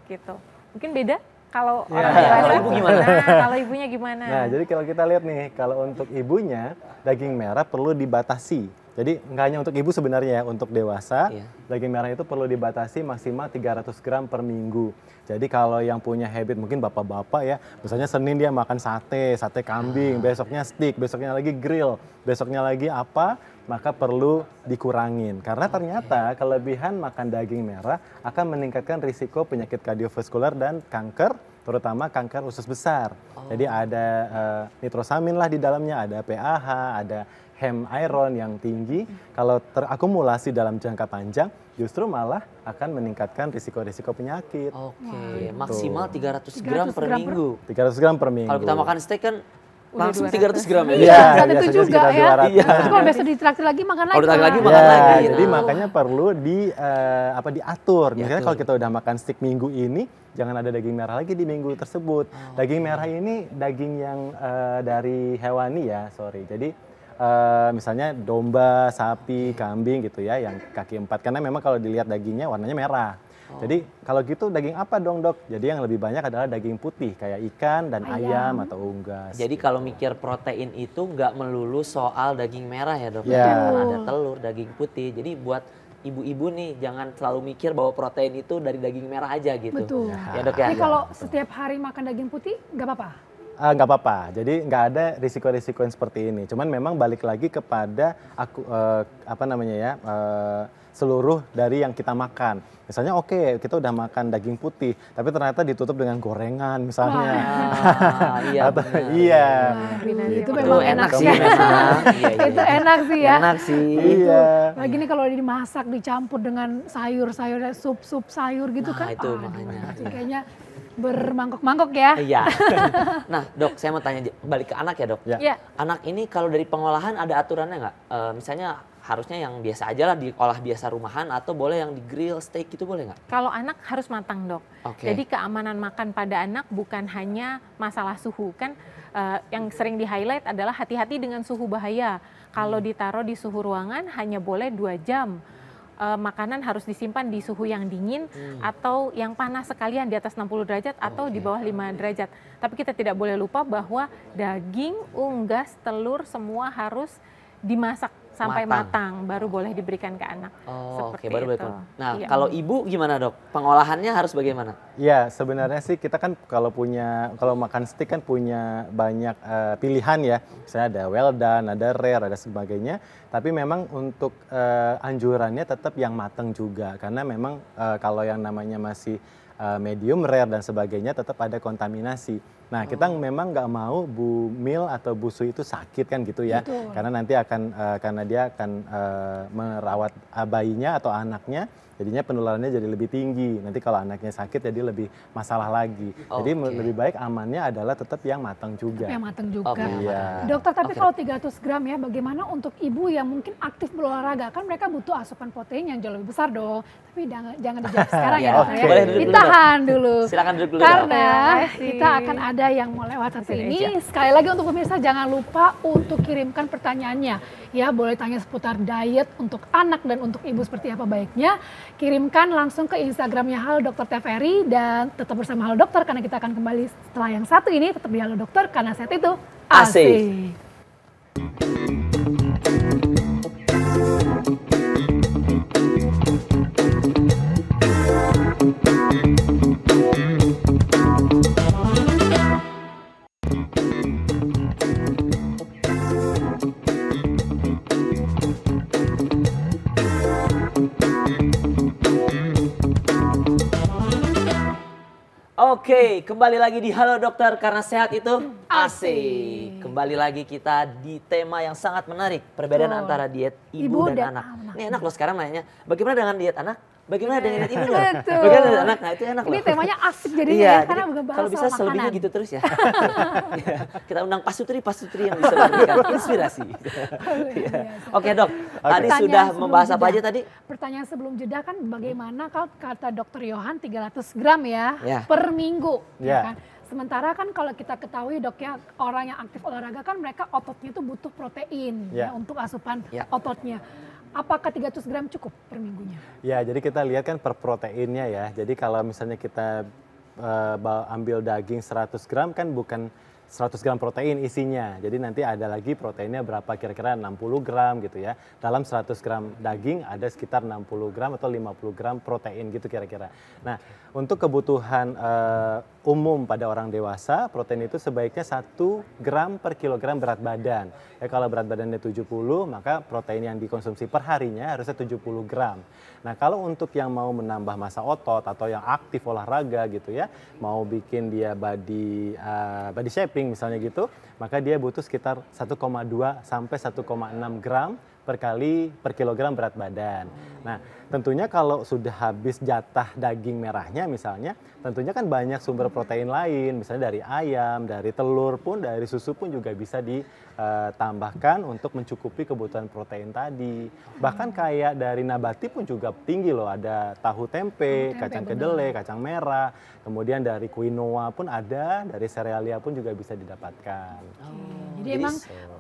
gitu. Mungkin beda kalau ya. orang dewasa ibu gimana? Nah, kalau ibunya gimana? Nah, jadi kalau kita lihat nih, kalau untuk ibunya daging merah perlu dibatasi jadi nggak hanya untuk ibu sebenarnya ya, untuk dewasa iya. daging merah itu perlu dibatasi maksimal 300 gram per minggu. Jadi kalau yang punya habit mungkin bapak-bapak ya, misalnya Senin dia makan sate, sate kambing, ah. besoknya steak, besoknya lagi grill, besoknya lagi apa, maka perlu dikurangin. Karena ternyata okay. kelebihan makan daging merah akan meningkatkan risiko penyakit kardiovaskular dan kanker terutama kanker usus besar. Oh. Jadi ada uh, nitrosamin lah di dalamnya, ada PAH, ada hem iron yang tinggi, kalau terakumulasi dalam jangka panjang, justru malah akan meningkatkan risiko-risiko penyakit. Oke, okay. gitu. maksimal 300 gram, 300 gram per minggu. 300 gram per minggu. Kalau kita makan steak kan langsung tiga 300 gram ya. Iya, itu juga ya. Iya. kalau besok ditraktir lagi makan lagi. Kalau lagi makan ya, lagi. Jadi gitu. makanya perlu di uh, apa diatur. Ya, Misalnya kalau kita udah makan steak minggu ini, jangan ada daging merah lagi di minggu tersebut. Oh. Daging merah ini daging yang uh, dari hewani ya, sorry. Jadi Eh, misalnya domba, sapi, kambing gitu ya yang kaki empat karena memang kalau dilihat dagingnya warnanya merah. Oh. Jadi kalau gitu daging apa dong dok? Jadi yang lebih banyak adalah daging putih kayak ikan dan ayam, ayam atau unggas. Jadi gitu. kalau mikir protein itu nggak melulu soal daging merah ya dok. Yeah. Karena kan ada telur, daging putih. Jadi buat ibu-ibu nih jangan selalu mikir bahwa protein itu dari daging merah aja gitu. Betul. Ya, ya dok, ya, Tapi ya. kalau setiap hari makan daging putih nggak apa-apa? Eh, nggak uh, apa-apa. Jadi nggak ada risiko-risiko yang seperti ini. Cuman memang balik lagi kepada aku uh, apa namanya ya uh, seluruh dari yang kita makan. Misalnya oke okay, kita udah makan daging putih, tapi ternyata ditutup dengan gorengan misalnya. Wah, iya. Atau, iya. Wah, itu gitu. memang enak, enak sih. Iya, iya, iya, itu enak sih ya. Enak sih. Iya. Lagi nih kalau dimasak dicampur dengan sayur-sayur, sup-sup sayur gitu nah, kan. itu ah, makanya. Kayaknya bermangkok-mangkok ya. Iya. nah, dok, saya mau tanya balik ke anak ya, dok. Iya. Ya. Anak ini kalau dari pengolahan ada aturannya nggak? E, misalnya harusnya yang biasa aja lah diolah biasa rumahan atau boleh yang di grill steak itu boleh nggak? Kalau anak harus matang dok. Okay. Jadi keamanan makan pada anak bukan hanya masalah suhu kan E, yang sering di highlight adalah hati-hati dengan suhu bahaya. Kalau hmm. ditaruh di suhu ruangan hanya boleh dua jam uh, makanan harus disimpan di suhu yang dingin hmm. atau yang panas sekalian di atas 60 derajat atau okay. di bawah 5 derajat. Tapi kita tidak boleh lupa bahwa daging, unggas, telur semua harus dimasak sampai matang, matang baru boleh diberikan ke anak. Oh, oke, okay, baru boleh. Nah, iya. kalau ibu gimana, Dok? Pengolahannya harus bagaimana? Ya sebenarnya sih kita kan kalau punya kalau makan steak kan punya banyak uh, pilihan ya. Misalnya ada well done, ada rare, ada sebagainya. Tapi memang untuk uh, anjurannya tetap yang matang juga karena memang uh, kalau yang namanya masih medium rare dan sebagainya tetap ada kontaminasi. Nah, kita oh. memang nggak mau Bu Mil atau Bu Su itu sakit kan gitu ya. Betul. Karena nanti akan uh, karena dia akan uh, merawat eh, bayinya atau anaknya jadinya penularannya jadi lebih tinggi. Nanti kalau anaknya sakit jadi lebih masalah lagi. Okay. Jadi lebih baik amannya adalah tetap yang matang juga. Yang matang juga. Okay. Iya. Dokter, tapi okay. kalau 300 gram ya bagaimana untuk ibu yang mungkin aktif berolahraga? Kan mereka butuh asupan protein yang jauh lebih besar dong. Tapi jangan, jangan dijawab sekarang iya, ya, dokter okay. ya. Ditahan dulu. dulu. duduk dulu. Karena kita akan ada yang mau lewat ini. Sekali lagi untuk pemirsa jangan lupa untuk kirimkan pertanyaannya ya boleh tanya seputar diet untuk anak dan untuk ibu seperti apa baiknya kirimkan langsung ke Instagramnya Halo Dokter Teferi dan tetap bersama Halo Dokter karena kita akan kembali setelah yang satu ini tetap di Halo Dokter karena set itu asik. Oke, kembali lagi di Halo Dokter karena sehat itu asik. Kembali lagi kita di tema yang sangat menarik, perbedaan oh. antara diet ibu, ibu dan, dan anak. anak. Ini enak loh sekarang nanya, bagaimana dengan diet anak? bagaimana dengan ini loh. Bagaimana dengan anak, nah, itu enak loh. Ini temanya asik jadi iya, ya, karena bukan bahas Kalau bisa selebihnya gitu terus ya. Iya. Kita undang pasutri-pasutri yang bisa memberikan inspirasi. ya. Oke dok, okay. tadi Pertanyaan sudah membahas jeda. apa aja tadi? Pertanyaan sebelum jeda kan bagaimana kalau kata dokter Yohan 300 gram ya, ya. per minggu. Ya. ya kan? Sementara kan kalau kita ketahui dok ya orang yang aktif olahraga kan mereka ototnya itu butuh protein yeah. ya untuk asupan yeah. ototnya. Apakah 300 gram cukup per minggunya? Ya, jadi kita lihat kan per proteinnya ya. Jadi kalau misalnya kita uh, ambil daging 100 gram kan bukan 100 gram protein isinya. Jadi nanti ada lagi proteinnya berapa kira-kira 60 gram gitu ya. Dalam 100 gram daging ada sekitar 60 gram atau 50 gram protein gitu kira-kira. Nah, untuk kebutuhan uh, umum pada orang dewasa, protein itu sebaiknya 1 gram per kilogram berat badan. Ya kalau berat badannya 70, maka protein yang dikonsumsi per harinya harusnya 70 gram. Nah, kalau untuk yang mau menambah massa otot atau yang aktif olahraga gitu ya, mau bikin dia body uh, body shape keping misalnya gitu, maka dia butuh sekitar 1,2 sampai 1,6 gram per kali per kilogram berat badan. Nah, tentunya kalau sudah habis jatah daging merahnya misalnya, tentunya kan banyak sumber protein lain, misalnya dari ayam, dari telur pun, dari susu pun juga bisa ditambahkan eh, untuk mencukupi kebutuhan protein tadi. Bahkan kayak dari nabati pun juga tinggi loh, ada tahu tempe, kacang kedelai, kacang merah, kemudian dari quinoa pun ada, dari serealia pun juga bisa didapatkan. Oh. Jadi, emang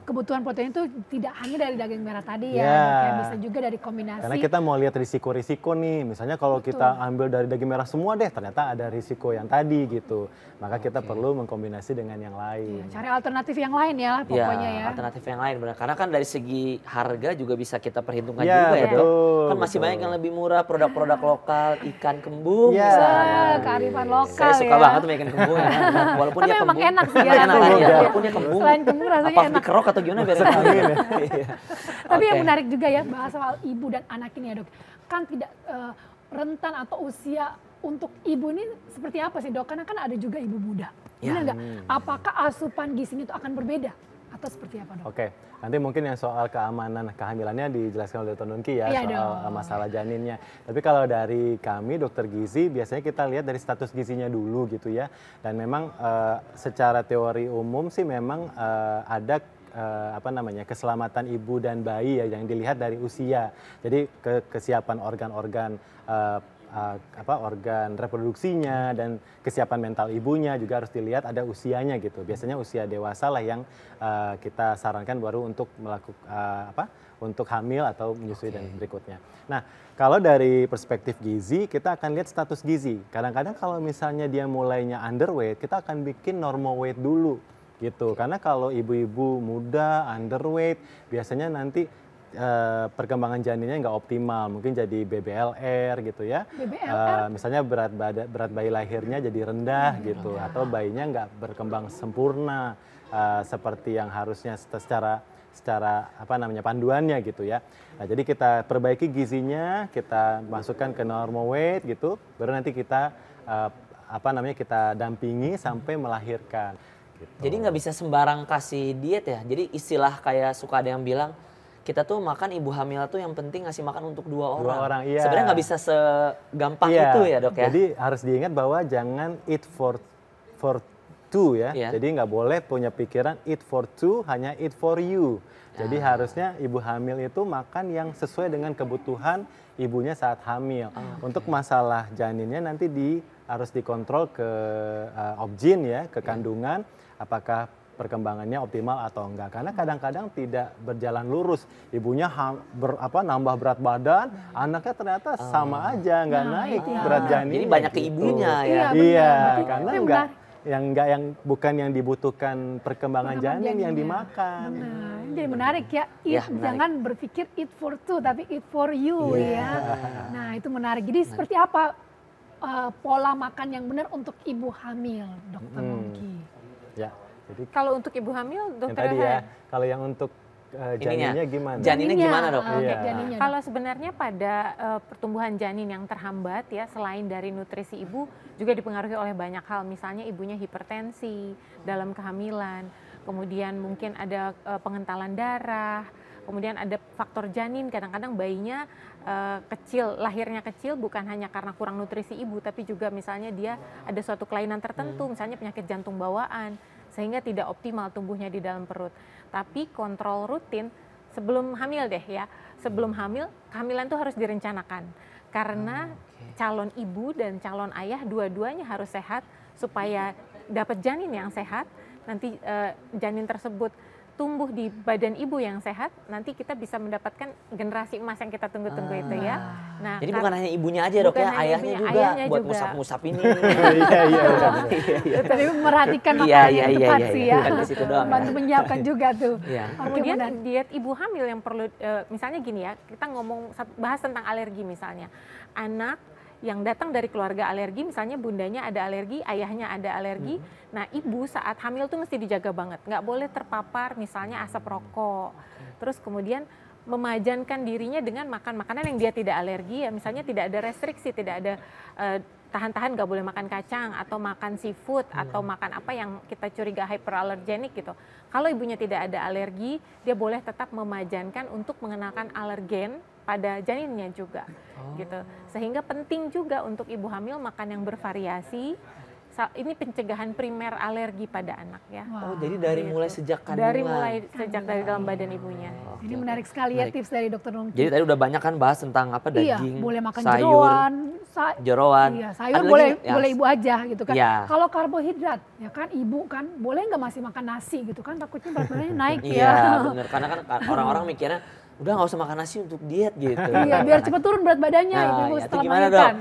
kebutuhan protein itu tidak hanya dari daging merah tadi ya, yeah. bisa juga dari kombinasi. Karena kita mau lihat risiko-risiko nih, misalnya kalau Betul. kita ambil dari daging merah semua deh, ternyata ada risiko yang tadi gitu. Maka okay. kita perlu mengkombinasi dengan yang lain. Yeah, cari alternatif yang lain ya iya, pokoknya ya. Alternatif yang lain benar. Karena kan dari segi harga juga bisa kita perhitungkan iya, juga betul, ya. Betul, kan masih banyak yang lebih murah produk-produk lokal, ikan kembung yeah. misalnya. Kearifan lokal Saya suka ya. banget sama ikan kembung ya. Walaupun Tapi dia kembung. enak sih iya, ya. Enak, ya. Walaupun dia kembung. Selain kembung rasanya apa enak atau gimana biar ya. Iya. Tapi yang menarik juga ya bahas soal ibu dan anak ini ya dok. Kan tidak uh, rentan atau usia untuk ibu ini seperti apa sih dok? Karena kan ada juga ibu muda. Ya. Benar nggak? Hmm. Apakah asupan gizinya itu akan berbeda? atau seperti apa dok? Oke, okay. nanti mungkin yang soal keamanan kehamilannya dijelaskan oleh Dr. Nunki ya, ya soal dong. Eh, masalah janinnya. Tapi kalau dari kami dokter gizi biasanya kita lihat dari status gizinya dulu gitu ya. Dan memang uh, secara teori umum sih memang uh, ada uh, apa namanya keselamatan ibu dan bayi ya yang dilihat dari usia. Jadi ke, kesiapan organ-organ Uh, apa organ reproduksinya dan kesiapan mental ibunya juga harus dilihat ada usianya gitu. Biasanya usia dewasa lah yang uh, kita sarankan baru untuk melakukan uh, apa untuk hamil atau menyusui okay. dan berikutnya. Nah, kalau dari perspektif gizi kita akan lihat status gizi. Kadang-kadang kalau misalnya dia mulainya underweight, kita akan bikin normal weight dulu gitu karena kalau ibu-ibu muda underweight biasanya nanti Uh, perkembangan janinnya nggak optimal, mungkin jadi BBLR gitu ya. BBLR. Uh, eh, misalnya berat bad berat bayi lahirnya jadi rendah hmm, gitu, ya. atau bayinya nggak berkembang sempurna uh, seperti yang harusnya secara secara apa namanya panduannya gitu ya. Nah, jadi kita perbaiki gizinya, kita masukkan ke normal weight gitu, baru nanti kita uh, apa namanya kita dampingi sampai melahirkan. Gitu. Jadi nggak bisa sembarang kasih diet ya. Jadi istilah kayak suka ada yang bilang kita tuh makan ibu hamil tuh yang penting ngasih makan untuk dua orang. Dua orang, iya. Sebenarnya nggak bisa segampang iya. itu ya dok ya. Jadi harus diingat bahwa jangan eat for for two ya. Iya. Jadi nggak boleh punya pikiran eat for two, hanya eat for you. Jadi ah. harusnya ibu hamil itu makan yang sesuai dengan kebutuhan ibunya saat hamil. Ah, okay. Untuk masalah janinnya nanti di harus dikontrol ke uh, eh, objin ya, ke iya. kandungan. Yeah apakah perkembangannya optimal atau enggak karena kadang-kadang tidak berjalan lurus ibunya ham, ber, apa nambah berat badan hmm. anaknya ternyata ah. sama aja nggak nah, naik iya. berat janin Ini banyak ke gitu. ibunya ya iya, iya karena benar. enggak yang enggak yang bukan yang dibutuhkan perkembangan janin yang dimakan benar jadi menarik ya. Eat, ya menarik. Jangan berpikir it for two, tapi it for you yeah. ya. Nah itu menarik. Jadi menarik. seperti apa uh, pola makan yang benar untuk ibu hamil, dokter hmm. Mungki? Ya. Jadi kalau untuk ibu hamil dokter tadi ya, kalau yang untuk uh, janinnya gimana? Janinnya, janinnya gimana dok? Okay, iya. janinnya. Kalau sebenarnya pada uh, pertumbuhan janin yang terhambat ya selain dari nutrisi ibu juga dipengaruhi oleh banyak hal misalnya ibunya hipertensi dalam kehamilan, kemudian mungkin ada uh, pengentalan darah, kemudian ada faktor janin kadang-kadang bayinya uh, kecil lahirnya kecil bukan hanya karena kurang nutrisi ibu tapi juga misalnya dia ada suatu kelainan tertentu hmm. misalnya penyakit jantung bawaan sehingga tidak optimal tumbuhnya di dalam perut tapi kontrol rutin sebelum hamil deh ya sebelum hamil kehamilan itu harus direncanakan karena oh, calon ibu dan calon ayah dua-duanya harus sehat supaya dapat janin yang sehat nanti uh, janin tersebut tumbuh di badan ibu yang sehat, nanti kita bisa mendapatkan generasi emas yang kita tunggu-tunggu ah. itu ya. Ah. Nah, jadi bukan hanya ibunya aja dok ya, ayahnya ibunya, juga ayahnya buat musap-musap ini. Iya, iya, iya, iya iya. Tapi merhatikan makanan yang tepat sih ya. ya. Bantu menyiapkan juga tuh. Kemudian diet ibu hamil yang perlu, eh, misalnya gini ya, kita ngomong bahas tentang alergi misalnya, anak yang datang dari keluarga alergi, misalnya bundanya ada alergi, ayahnya ada alergi. Hmm. Nah, ibu saat hamil tuh mesti dijaga banget, nggak boleh terpapar misalnya hmm. asap rokok. Okay. Terus kemudian memajankan dirinya dengan makan makanan yang dia tidak alergi, ya misalnya tidak ada restriksi, tidak ada tahan eh, tahan-tahan nggak boleh makan kacang atau makan seafood hmm. atau makan apa yang kita curiga hyperallergenic gitu. Kalau ibunya tidak ada alergi, dia boleh tetap memajankan untuk mengenalkan alergen pada janinnya juga oh. gitu sehingga penting juga untuk ibu hamil makan yang bervariasi ini pencegahan primer alergi pada anak ya. Wow. Oh, jadi dari gitu. mulai sejak kandungan. Dari mulai sejak dari dalam badan ibunya. Oh, ini oke. menarik sekali ya tips dari dokter Nongki. Jadi tadi udah banyak kan bahas tentang apa iya, daging, boleh makan sayur, jeroan, sa jeroan. Iya, sayur Ada boleh lagi, ya. ibu aja gitu kan. Ya. Kalau karbohidrat ya kan ibu kan boleh nggak masih makan nasi gitu kan takutnya berat badannya naik iya, ya. Iya, benar. Karena kan orang-orang mikirnya udah nggak usah makan nasi untuk diet gitu. Iya, biar cepat turun berat badannya nah, ibu ya, setelah gimana dong?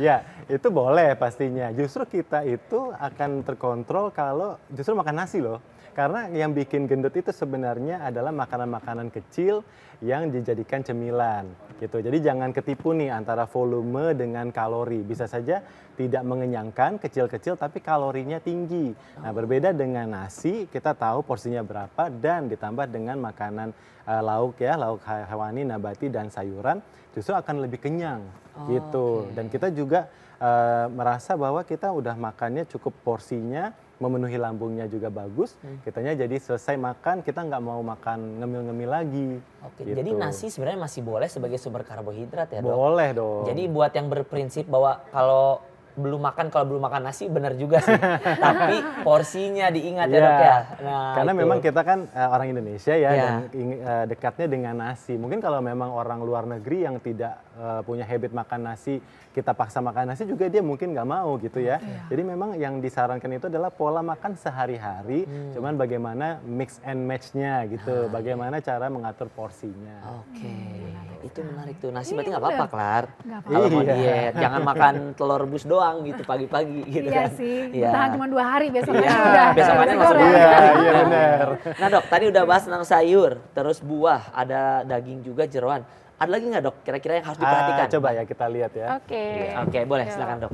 Ya, itu boleh pastinya. Justru kita itu akan terkontrol kalau justru makan nasi loh. Karena yang bikin gendut itu sebenarnya adalah makanan-makanan kecil yang dijadikan cemilan gitu. Jadi jangan ketipu nih antara volume dengan kalori. Bisa saja tidak mengenyangkan kecil-kecil tapi kalorinya tinggi. Nah, berbeda dengan nasi, kita tahu porsinya berapa dan ditambah dengan makanan uh, lauk ya, lauk hewani, nabati dan sayuran justru akan lebih kenyang oh, gitu. Okay. Dan kita juga uh, merasa bahwa kita udah makannya cukup porsinya memenuhi lambungnya juga bagus, hmm. kitanya jadi selesai makan kita nggak mau makan ngemil-ngemil lagi. Oke, gitu. jadi nasi sebenarnya masih boleh sebagai sumber karbohidrat ya dok? Boleh dong. Jadi buat yang berprinsip bahwa kalau belum makan kalau belum makan nasi benar juga sih tapi porsinya diingat yeah. ya iya. dok ya nah, karena itu. memang kita kan uh, orang Indonesia ya yeah. dan uh, dekatnya dengan nasi mungkin kalau memang orang luar negeri yang tidak uh, punya habit makan nasi kita paksa makan nasi juga dia mungkin nggak mau gitu ya. Okay. Iya. Jadi memang yang disarankan itu adalah pola makan sehari-hari, hmm. cuman bagaimana mix and match-nya gitu, ah, bagaimana iya. cara mengatur porsinya. Oke, okay. hmm. itu menarik tuh. Nasi berarti nggak apa-apa, Klar. Kalau iya. mau diet, jangan makan telur rebus doang gitu pagi-pagi gitu iya kan. sih, ya. bertahan cuma dua hari besoknya iya. udah. aja masuk dua Iya, Iya, benar. Nah dok, tadi udah bahas tentang sayur, terus buah, ada daging juga jeruan ada lagi nggak dok? Kira-kira yang harus ah, diperhatikan? Uh, coba ya kita lihat ya. Oke. Okay. Iya. Oke, okay, boleh. Yeah. Silakan dok.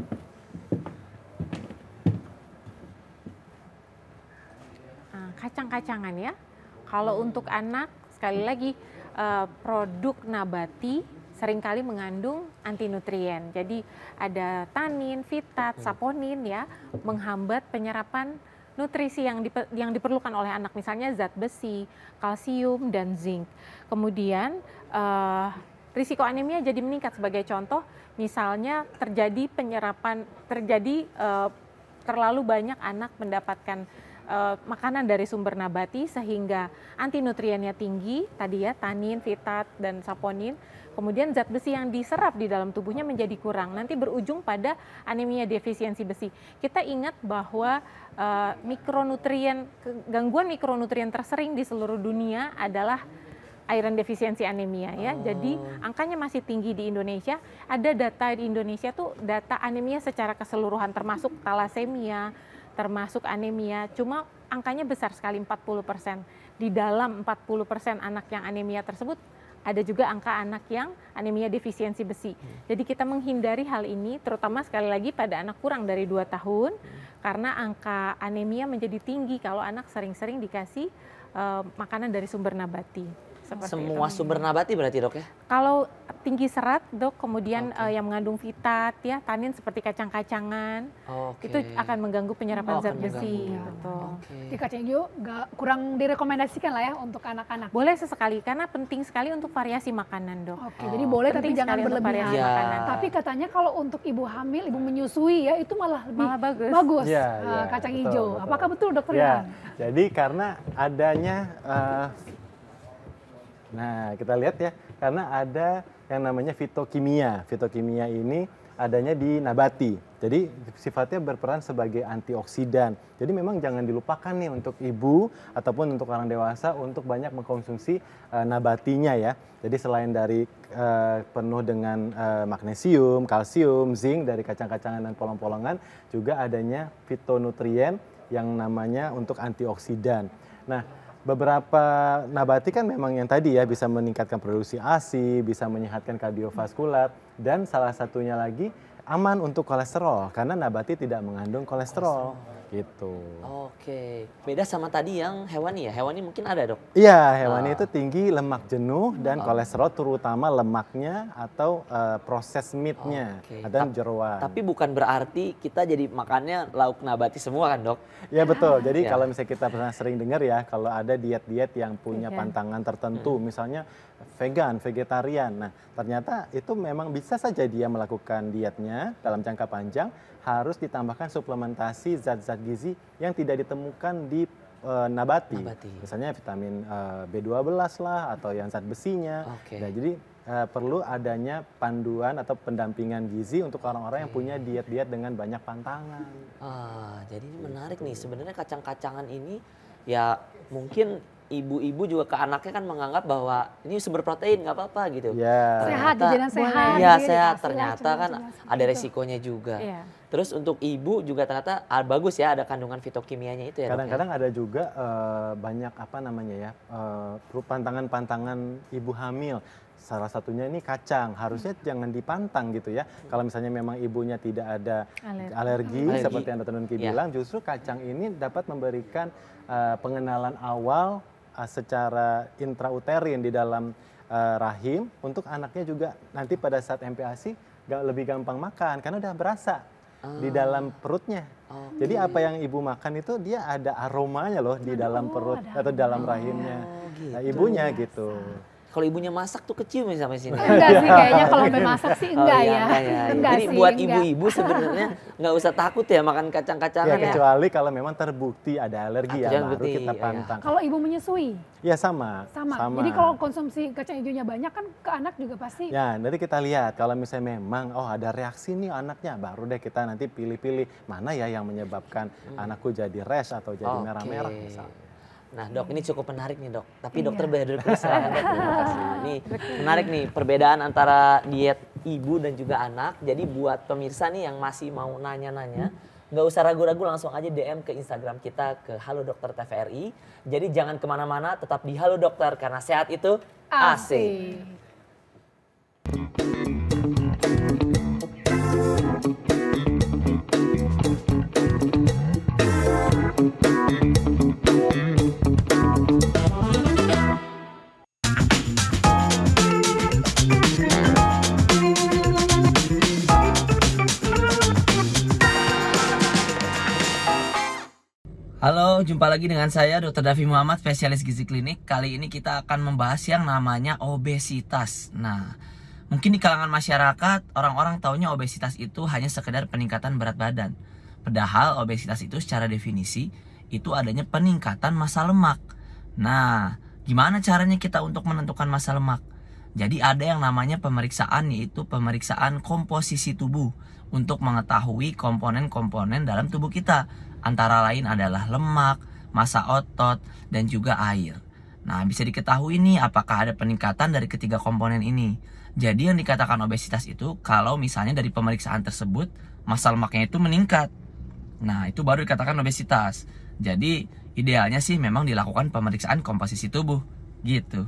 Ah, kacang-kacangan ya. Kalau untuk anak sekali lagi eh, produk nabati seringkali mengandung antinutrien. Jadi ada tanin, fitat, hmm. saponin ya, menghambat penyerapan nutrisi yang di yang diperlukan oleh anak misalnya zat besi, kalsium dan zinc. Kemudian uh, risiko anemia jadi meningkat sebagai contoh misalnya terjadi penyerapan terjadi uh, terlalu banyak anak mendapatkan Eh, makanan dari sumber nabati sehingga anti nutriennya tinggi tadi ya tanin, fitat dan saponin. Kemudian zat besi yang diserap di dalam tubuhnya menjadi kurang. Nanti berujung pada anemia defisiensi besi. Kita ingat bahwa uh, mikronutrien gangguan mikronutrien tersering di seluruh dunia adalah iron defisiensi anemia ya. Oh. Jadi angkanya masih tinggi di Indonesia. Ada data di Indonesia tuh data anemia secara keseluruhan termasuk talasemia, termasuk anemia. Cuma angkanya besar sekali 40%. persen Di dalam 40% persen anak yang anemia tersebut ada juga angka anak yang anemia defisiensi besi. Hmm. Jadi kita menghindari hal ini terutama sekali lagi pada anak kurang dari 2 tahun hmm. karena angka anemia menjadi tinggi kalau anak sering-sering dikasih uh, makanan dari sumber nabati. Seperti Semua itu. sumber nabati berarti dok ya? Kalau tinggi serat dok, kemudian okay. uh, eh, yang mengandung vitat ya, tanin seperti kacang-kacangan, okay. itu akan mengganggu penyerapan oh, zat besi. Ya. Betul. Okay. Jadi kacang hijau gak, kurang direkomendasikan lah ya untuk anak-anak. Boleh sesekali karena penting sekali untuk variasi makanan dok. Oke, okay, oh. jadi boleh tapi jangan berlebihan. Ya. Tapi katanya kalau untuk ibu hamil, ibu menyusui ya itu malah lebih malah bagus, bagus ya, uh, ah, ya, kacang betul, hijau. Betul. Apakah betul dokter? Ya. Jadi karena adanya uh, Nah, kita lihat ya, karena ada yang namanya fitokimia. Fitokimia ini adanya di nabati. Jadi sifatnya berperan sebagai antioksidan. Jadi memang jangan dilupakan nih untuk ibu ataupun untuk orang dewasa untuk banyak mengkonsumsi uh, nabatinya ya. Jadi selain dari uh, penuh dengan uh, magnesium, kalsium, zinc dari kacang-kacangan dan polong-polongan, juga adanya fitonutrien yang namanya untuk antioksidan. Nah, beberapa nabati kan memang yang tadi ya bisa meningkatkan produksi ASI, bisa menyehatkan kardiovaskular dan salah satunya lagi aman untuk kolesterol karena nabati tidak mengandung kolesterol. kolesterol. Gitu. Oke. Beda sama tadi yang hewani ya. Hewani mungkin ada dok. Iya, hewani uh. itu tinggi lemak jenuh dan uh. kolesterol terutama lemaknya atau uh, proses meatnya okay. dan Ta jeruan. Tapi bukan berarti kita jadi makannya lauk nabati semua kan dok? Iya betul. Ah, jadi ya. kalau misalnya kita pernah sering dengar ya kalau ada diet-diet yang punya okay. pantangan tertentu, hmm. misalnya vegan, vegetarian. Nah ternyata itu memang bisa saja dia melakukan dietnya dalam jangka panjang harus ditambahkan suplementasi zat-zat gizi yang tidak ditemukan di e, nabati. nabati. Misalnya vitamin e, eh, B12 lah atau yang zat besinya. Okay. Nah, jadi e, perlu adanya panduan atau pendampingan gizi untuk orang-orang okay. yang punya diet-diet dengan banyak pantangan. Ah, jadi menarik gitu. nih sebenarnya kacang-kacangan ini ya mungkin ibu-ibu juga ke anaknya kan menganggap bahwa ini sumber protein nggak apa-apa gitu. Yeah. sehat, jalan sehat. Iya sehat. Ternyata kan ada resikonya juga. Yeah. Terus untuk ibu juga ternyata ah, bagus ya ada kandungan fitokimianya itu ya. ya? Kadang-kadang ada juga uh, banyak apa namanya ya pantangan eh, pantangan-pantangan ibu hamil. Salah satunya ini kacang, harusnya hmm. jangan dipantang gitu ya. Hmm. Kalau misalnya memang ibunya tidak ada alergi, alergi, alergi. seperti Anda Tenunki ya. bilang, justru kacang ini dapat memberikan uh, pengenalan awal uh, secara intrauterin di dalam uh, rahim untuk anaknya juga nanti pada saat MPASI lebih gampang makan karena udah berasa Ah. di dalam perutnya. Okay. Oh, Jadi apa yang ibu makan itu dia ada aromanya loh di Aduh, dalam oh, perut ada. atau dalam rahimnya. Oh, nah, gitu. Nah, ibunya iya, gitu. gitu kalau ibunya masak tuh kecium sama sini. Enggak sih kayaknya kalau memasak sih oh, enggak oh, iya, ya. Enggak, ya. Iya. enggak Jadi sih, buat ibu-ibu sebenarnya enggak usah takut ya makan kacang-kacangan ya, ya. Kecuali kalau memang terbukti ada alergi ya baru bukti, kita iya, iya. pantang. Kalau ibu menyusui? Ya sama. Sama. sama. Jadi kalau konsumsi kacang hijaunya banyak kan ke anak juga pasti. Ya, nanti kita lihat kalau misalnya memang oh ada reaksi nih anaknya baru deh kita nanti pilih-pilih mana ya yang menyebabkan hmm. anakku jadi rash atau jadi merah-merah okay. misalnya. Nah dok ini cukup menarik nih dok, tapi dokter iya. dokter dulu kesalahan dok. Terima kasih. Ini menarik nih perbedaan antara diet ibu dan juga anak. Jadi buat pemirsa nih yang masih mau nanya-nanya, hmm. nggak usah ragu-ragu langsung aja DM ke Instagram kita ke Halo Dokter TVRI. Jadi jangan kemana-mana, tetap di Halo Dokter karena sehat itu asik. asik. jumpa lagi dengan saya Dr. Davi Muhammad, spesialis gizi klinik. Kali ini kita akan membahas yang namanya obesitas. Nah, mungkin di kalangan masyarakat orang-orang taunya obesitas itu hanya sekedar peningkatan berat badan. Padahal obesitas itu secara definisi itu adanya peningkatan massa lemak. Nah, gimana caranya kita untuk menentukan massa lemak? Jadi ada yang namanya pemeriksaan yaitu pemeriksaan komposisi tubuh untuk mengetahui komponen-komponen dalam tubuh kita antara lain adalah lemak, massa otot, dan juga air. Nah, bisa diketahui ini apakah ada peningkatan dari ketiga komponen ini. Jadi yang dikatakan obesitas itu kalau misalnya dari pemeriksaan tersebut massa lemaknya itu meningkat. Nah, itu baru dikatakan obesitas. Jadi idealnya sih memang dilakukan pemeriksaan komposisi tubuh gitu.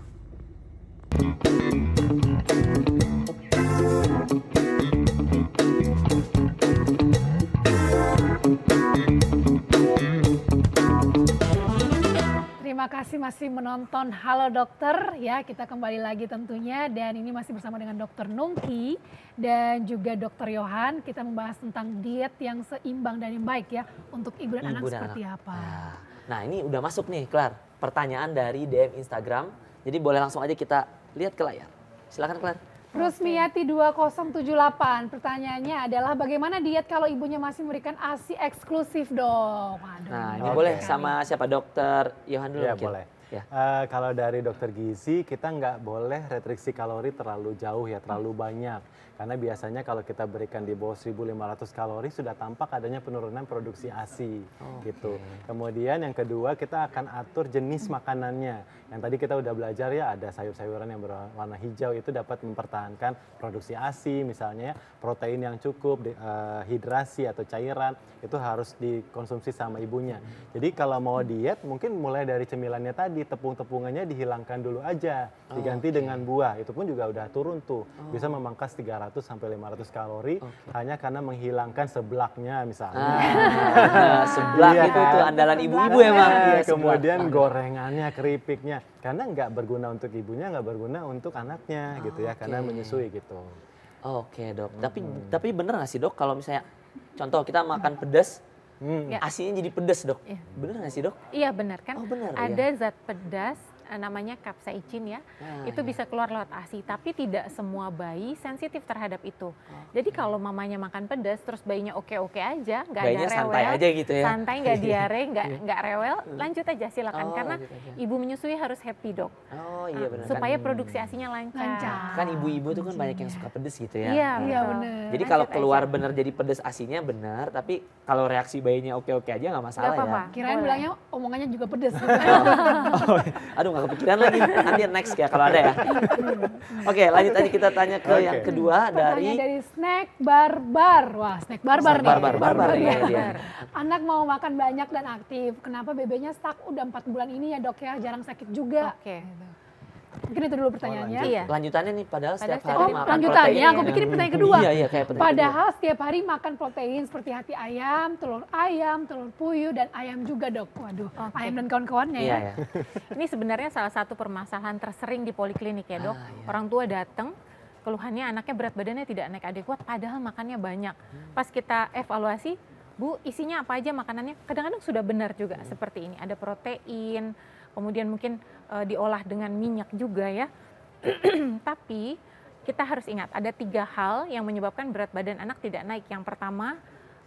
terima kasih masih menonton Halo Dokter. Ya, kita kembali lagi tentunya dan ini masih bersama dengan Dokter Nungki dan juga Dokter Yohan. Kita membahas tentang diet yang seimbang dan yang baik ya untuk ibu dan ibu anak dan seperti anak. apa. Ya. Nah, ini udah masuk nih, Klar. Pertanyaan dari DM Instagram. Jadi boleh langsung aja kita lihat ke layar. Silakan, Klar. Rusmiati 2078 pertanyaannya adalah bagaimana diet kalau ibunya masih memberikan ASI eksklusif dong? nah ini okay. boleh sama siapa dokter Yohan dulu ya, mungkin. boleh. Ya. Uh, kalau dari dokter gizi kita nggak boleh restriksi kalori terlalu jauh ya terlalu banyak. Karena biasanya kalau kita berikan di bawah 1.500 kalori sudah tampak adanya penurunan produksi ASI oh, gitu. Okay. Kemudian yang kedua kita akan atur jenis makanannya. Yang tadi kita udah belajar ya ada sayur-sayuran yang berwarna hijau itu dapat mempertahankan produksi ASI misalnya ya, protein yang cukup, di, uh, hidrasi atau cairan itu harus dikonsumsi sama ibunya. Jadi kalau mau diet mungkin mulai dari cemilannya tadi tepung-tepungannya dihilangkan dulu aja, diganti oh, okay. dengan buah. Itu pun juga udah turun tuh. Bisa oh. memangkas 300 400 sampai 500 kalori okay. hanya karena menghilangkan seblaknya misalnya. Ah, seblak iya, itu tuh kan? andalan ibu-ibu emang. Iya, ya, iya kemudian gorengannya, keripiknya karena nggak berguna untuk ibunya, nggak berguna untuk anaknya oh, gitu ya okay. karena menyusui gitu. Oke, okay, Dok. Hmm. Tapi tapi bener nggak sih, Dok, kalau misalnya contoh kita makan pedas Hmm. Ya. jadi pedas dok. Ya. Bener nggak sih dok? Iya bener kan. Oh, bener, Ada ya? zat pedas Eh, namanya capsaicin ya, Nah, itu ya. bisa keluar lewat ASI. Tapi tidak semua bayi sensitif terhadap itu. Oh. Jadi iya. kalau mamanya makan pedas, terus bayinya oke-oke aja, nggak ada rewel, santai aja gitu ya. Santai, nggak diare, nggak iya. nggak rewel, hmm. lanjut aja silakan. Oh, Karena aja. ibu menyusui harus happy dok. Oh iya ah, benar. Supaya kan, produksi asinya lancar. lancar. Kan ibu-ibu tuh kan banyak yang iya. suka pedas gitu ya. Hmm. Iya benar. Jadi kalau keluar aja. benar jadi pedas asinya bener tapi kalau reaksi bayinya oke-oke aja nggak masalah gak apa -apa. ya. Kirain bilangnya omongannya juga pedas. oh, aduh nggak kepikiran lagi. Nanti next ya kalau ada ya. Oke, okay, lanjut aja kita tanya ke okay. yang kedua dari Pertanyaan dari snack barbar. Wah, snack bar snack nih. Barbar, barbar, bar. Iya, iya. Anak mau makan banyak dan aktif. Kenapa bebeknya stuck udah empat bulan ini ya, Dok ya? Jarang sakit juga. Oke. Okay. Gitu. Mungkin itu dulu pertanyaannya. Oh, lanjut. Iya. Lanjutannya nih padahal, padahal setiap, hari oh, makan lanjutannya, protein. aku pikir pertanyaan kedua. Iya, iya, kayak padahal kedua. setiap hari makan protein seperti hati ayam, telur ayam, telur puyuh dan ayam juga, Dok. Waduh, okay. ayam dan kawan-kawannya iya, ya. Iya. iya. Ini sebenarnya salah satu permasalahan tersering di poliklinik ya, Dok. Ah, iya. Orang tua datang keluhannya anaknya berat badannya tidak naik adekuat padahal makannya banyak. Hmm. Pas kita evaluasi, Bu, isinya apa aja makanannya? Kadang-kadang sudah benar juga hmm. seperti ini. Ada protein, kemudian mungkin uh, diolah dengan minyak juga ya. Tapi kita harus ingat ada tiga hal yang menyebabkan berat badan anak tidak naik. Yang pertama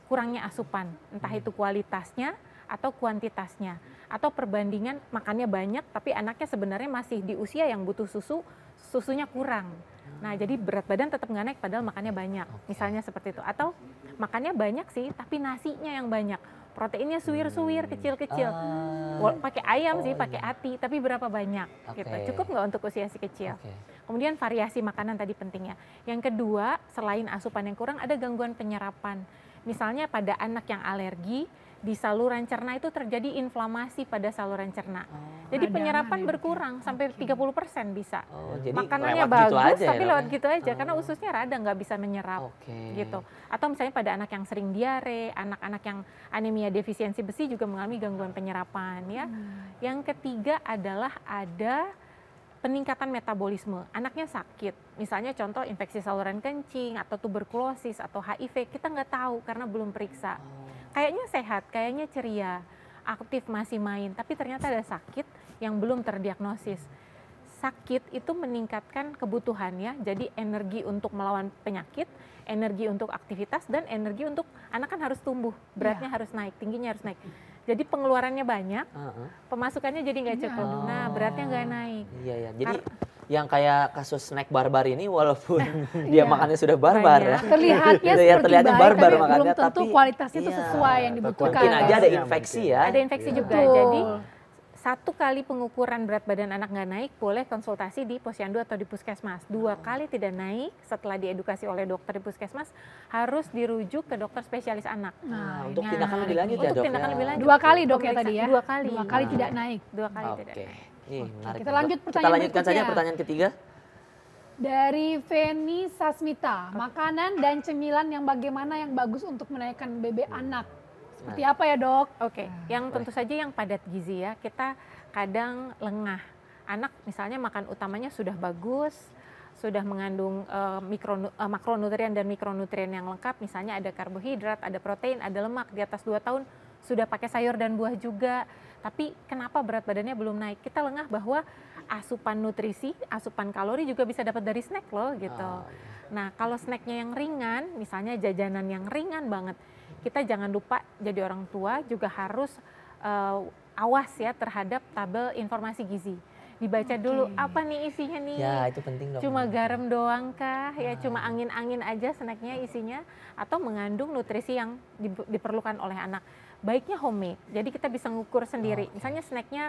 kurangnya asupan, entah hmm. itu kualitasnya atau kuantitasnya, atau perbandingan makannya banyak tapi anaknya sebenarnya masih di usia yang butuh susu, susunya kurang. Nah, jadi berat badan tetap nggak naik padahal makannya banyak. Misalnya seperti itu. Atau makannya banyak sih, tapi nasinya yang banyak proteinnya suwir-suwir hmm. kecil-kecil. Uh. Pakai ayam oh, sih, pakai iya. ati, tapi berapa banyak okay. gitu. Cukup nggak untuk usia si kecil? Okay. Kemudian variasi makanan tadi pentingnya. Yang kedua, selain asupan yang kurang ada gangguan penyerapan. Misalnya pada anak yang alergi, di saluran cerna itu terjadi inflamasi pada saluran cerna. Oh, jadi ah, penyerapan ya ya. berkurang ya. sampai 30% bisa. Oh, jadi Makanannya gitu bagus gitu tapi ya, lewat ya? gitu aja oh. karena ususnya rada nggak bisa menyerap okay. gitu. Atau misalnya pada anak yang sering diare, anak-anak yang anemia defisiensi besi juga mengalami gangguan penyerapan ya. Hmm. Yang ketiga adalah ada peningkatan metabolisme. Anaknya sakit, misalnya contoh infeksi saluran kencing atau tuberkulosis atau HIV, kita nggak tahu karena belum periksa. Oh kayaknya sehat, kayaknya ceria, aktif masih main, tapi ternyata ada sakit yang belum terdiagnosis. Sakit itu meningkatkan kebutuhannya, jadi energi untuk melawan penyakit, energi untuk aktivitas, dan energi untuk anak kan harus tumbuh, iya. beratnya ya. harus naik, tingginya harus naik. Jadi pengeluarannya banyak, uh -huh. pemasukannya jadi nggak iya. cukup, nah beratnya nggak oh. naik. Iya, iya. Jadi yang kayak kasus snack barbar ini walaupun iya. dia makannya sudah barbar ya terlihatnya ya, terlihatnya baik, barbar tapi makannya belum tentu tapi kualitasnya itu iya, sesuai yang dibutuhkan mungkin aja ada infeksi ya ada infeksi ya. juga Betul. jadi satu kali pengukuran berat badan anak nggak naik boleh konsultasi di posyandu atau di puskesmas dua oh. kali tidak naik setelah diedukasi oleh dokter di puskesmas harus dirujuk ke dokter spesialis anak nah, nah iya. untuk tindakan lebih lanjut ya dok tindakan ya? lebih lanjut dua kali dok ya tadi ya dua kali dua kali nah. tidak naik dua kali okay. tidak naik kita lanjut pertanyaan Kita lanjutkan saja pertanyaan ketiga. Dari Feni Sasmita, makanan dan cemilan yang bagaimana yang bagus untuk menaikkan BB hmm. anak? Seperti nah. apa ya dok? Oke, okay. Nah, hmm. yang tentu saja yang padat gizi ya. Kita kadang lengah. Anak misalnya makan utamanya sudah bagus, sudah mengandung uh, eh, mikro, uh, eh, makronutrien dan mikronutrien yang lengkap, misalnya ada karbohidrat, ada protein, ada lemak di atas 2 tahun, sudah pakai sayur dan buah juga tapi kenapa berat badannya belum naik? Kita lengah bahwa asupan nutrisi, asupan kalori juga bisa dapat dari snack loh gitu. Oh, iya. Nah kalau snacknya yang ringan, misalnya jajanan yang ringan banget, kita jangan lupa jadi orang tua juga harus uh, awas ya terhadap tabel informasi gizi dibaca okay. dulu apa nih isinya nih. Ya, itu penting dong. Cuma garam doang kah? Ya, ah. cuma angin-angin aja snacknya isinya atau mengandung nutrisi yang diperlukan oleh anak baiknya homemade. Jadi kita bisa ngukur sendiri. Oh, okay. Misalnya snacknya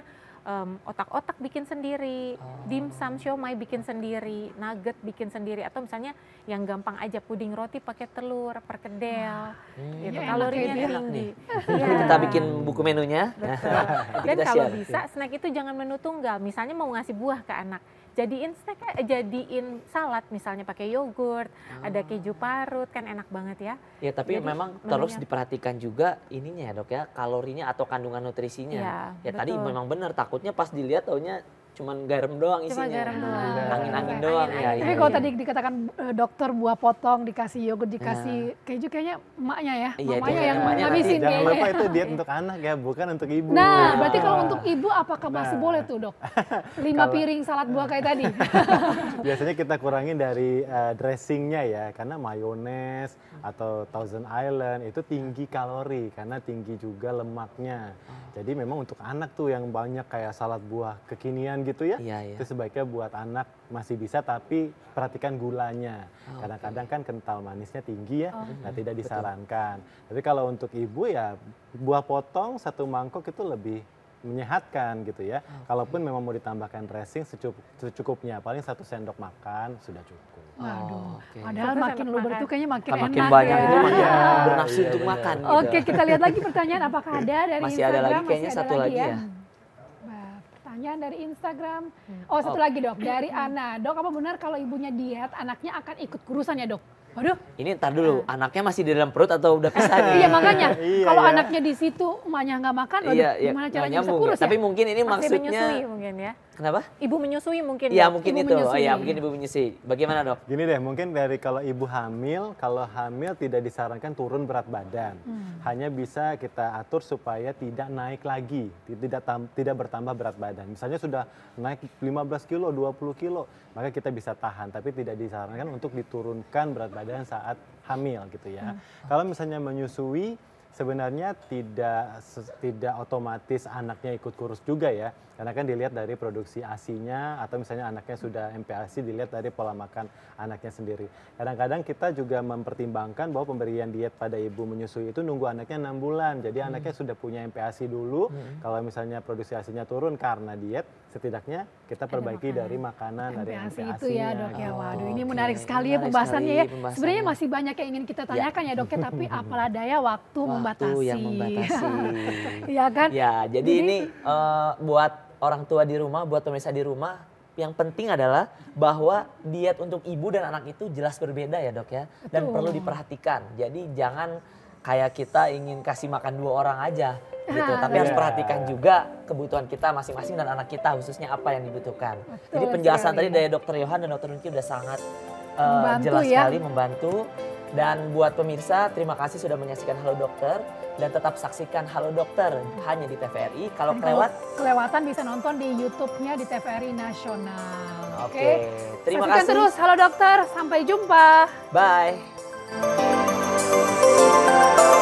um, otak-otak bikin sendiri, oh. dimsum siomay bikin sendiri, nugget bikin sendiri, atau misalnya yang gampang aja puding roti pakai telur, perkedel, hmm. gitu. Ya, Kalorinya enak, tinggi. Ya. Kita bikin buku menunya. Dan kalau bisa snack itu jangan menu tunggal. Misalnya mau ngasih buah ke anak, jadiin snack eh, jadiin salad misalnya pakai yogurt oh. ada ah. keju parut kan enak banget ya ya tapi Jadi, memang menunya. terus diperhatikan juga ininya ya dok ya kalorinya atau kandungan nutrisinya ya, ya tadi memang benar takutnya pas dilihat taunya cuman garam doang isinya. Cuma garam iya. doang. Angin-angin iya. doang angin, ya. Tapi iya, kalau tadi dikatakan eh, dokter buah potong dikasih yogurt dikasih ya. keju kayaknya emaknya ya. Iya, mamanya yang emaknya ngabisin Jangan kayaknya. lupa itu diet untuk anak ya, bukan untuk ibu. Nah, nah. berarti kalau untuk ibu apakah nah. masih boleh tuh, Dok? Lima piring salad buah kayak tadi. Biasanya kita kurangin dari uh, dressingnya ya, karena mayones hmm. atau Thousand Island itu tinggi kalori karena tinggi juga lemaknya. Oh. Jadi memang untuk anak tuh yang banyak kayak salad buah kekinian gitu ya. Iya, iya. Itu sebaiknya buat anak masih bisa tapi perhatikan gulanya. Ah, kadang Kadang-kadang okay. kan kental manisnya tinggi ya, oh. nah tidak disarankan. Betul. Tapi kalau untuk ibu ya buah potong satu mangkok itu lebih menyehatkan gitu ya. Okay. Kalaupun memang mau ditambahkan dressing secukupnya, paling satu sendok makan sudah cukup. Waduh, oh, padahal makin luber itu kayaknya makin, ah, makin enak banyak ya. Itu ya. bernafsu iya, untuk makan. Oke, gitu. kita lihat lagi pertanyaan apakah ada dari Masih Instagram? ada lagi, kayaknya Masih ada satu lagi ya. ya pertanyaan dari Instagram. Hmm. Oh satu oh. lagi dok, dari hmm. Ana. Dok apa benar kalau ibunya diet, anaknya akan ikut kurusan ya dok? Waduh. Ini ntar dulu, uh. anaknya masih di dalam perut atau udah pisah nih? iya makanya, iya, kalau iya. anaknya di situ, emaknya nggak makan, iya, waduh, iya, iya, gimana caranya bisa ya. kurus ya? Tapi ya? mungkin ini masih maksudnya... Masih menyusui mungkin ya? Kenapa? Ibu menyusui mungkin. Iya mungkin ibu itu. Oh, menyusui. Oh, ya mungkin ibu menyusui. Bagaimana dok? Gini deh, mungkin dari kalau ibu hamil, kalau hamil tidak disarankan turun berat badan. Hmm. Hanya bisa kita atur supaya tidak naik lagi, tidak tam, tidak bertambah berat badan. Misalnya sudah naik 15 kilo, 20 kilo, maka kita bisa tahan. Tapi tidak disarankan untuk diturunkan berat badan saat hamil gitu ya. Hmm. Kalau misalnya menyusui, sebenarnya tidak tidak otomatis anaknya ikut kurus juga ya karena kan dilihat dari produksi asinya atau misalnya anaknya sudah MPASI dilihat dari pola makan anaknya sendiri kadang-kadang kita juga mempertimbangkan bahwa pemberian diet pada ibu menyusui itu nunggu anaknya enam bulan jadi hmm. anaknya sudah punya MPASI dulu hmm. kalau misalnya produksi asinya turun karena diet setidaknya kita perbaiki makanan. dari makanan dari MPASI itu ya dok ya. Waduh ini menarik sekali ya pembahasannya ya. Sebenarnya masih banyak yang ingin kita ya. tanyakan ya, ya dok ya tapi apalah daya waktu, waktu membatasi. yang membatasi. Iya kan? Ya jadi, jadi ini uh, buat orang tua di rumah, buat pemirsa di rumah yang penting adalah bahwa diet untuk ibu dan anak itu jelas berbeda ya dok ya dan Betul. perlu diperhatikan. Jadi jangan kayak kita ingin kasih makan dua orang aja gitu. Iya. Tapi ya. harus iya. perhatikan juga kebutuhan kita masing-masing dan anak kita khususnya apa yang dibutuhkan. Betul, Jadi penjelasan ya, tadi dari Dokter Yohan dan Dokter Nuki sudah sangat uh, jelas ya. sekali membantu. Dan buat pemirsa, terima kasih sudah menyaksikan Halo Dokter dan tetap saksikan Halo Dokter hanya di TVRI. Kalau kelewat, kelewatan bisa nonton di YouTube-nya di TVRI Nasional. Oke, okay. okay. terima saksikan kasih. terus Halo Dokter, sampai jumpa. Bye.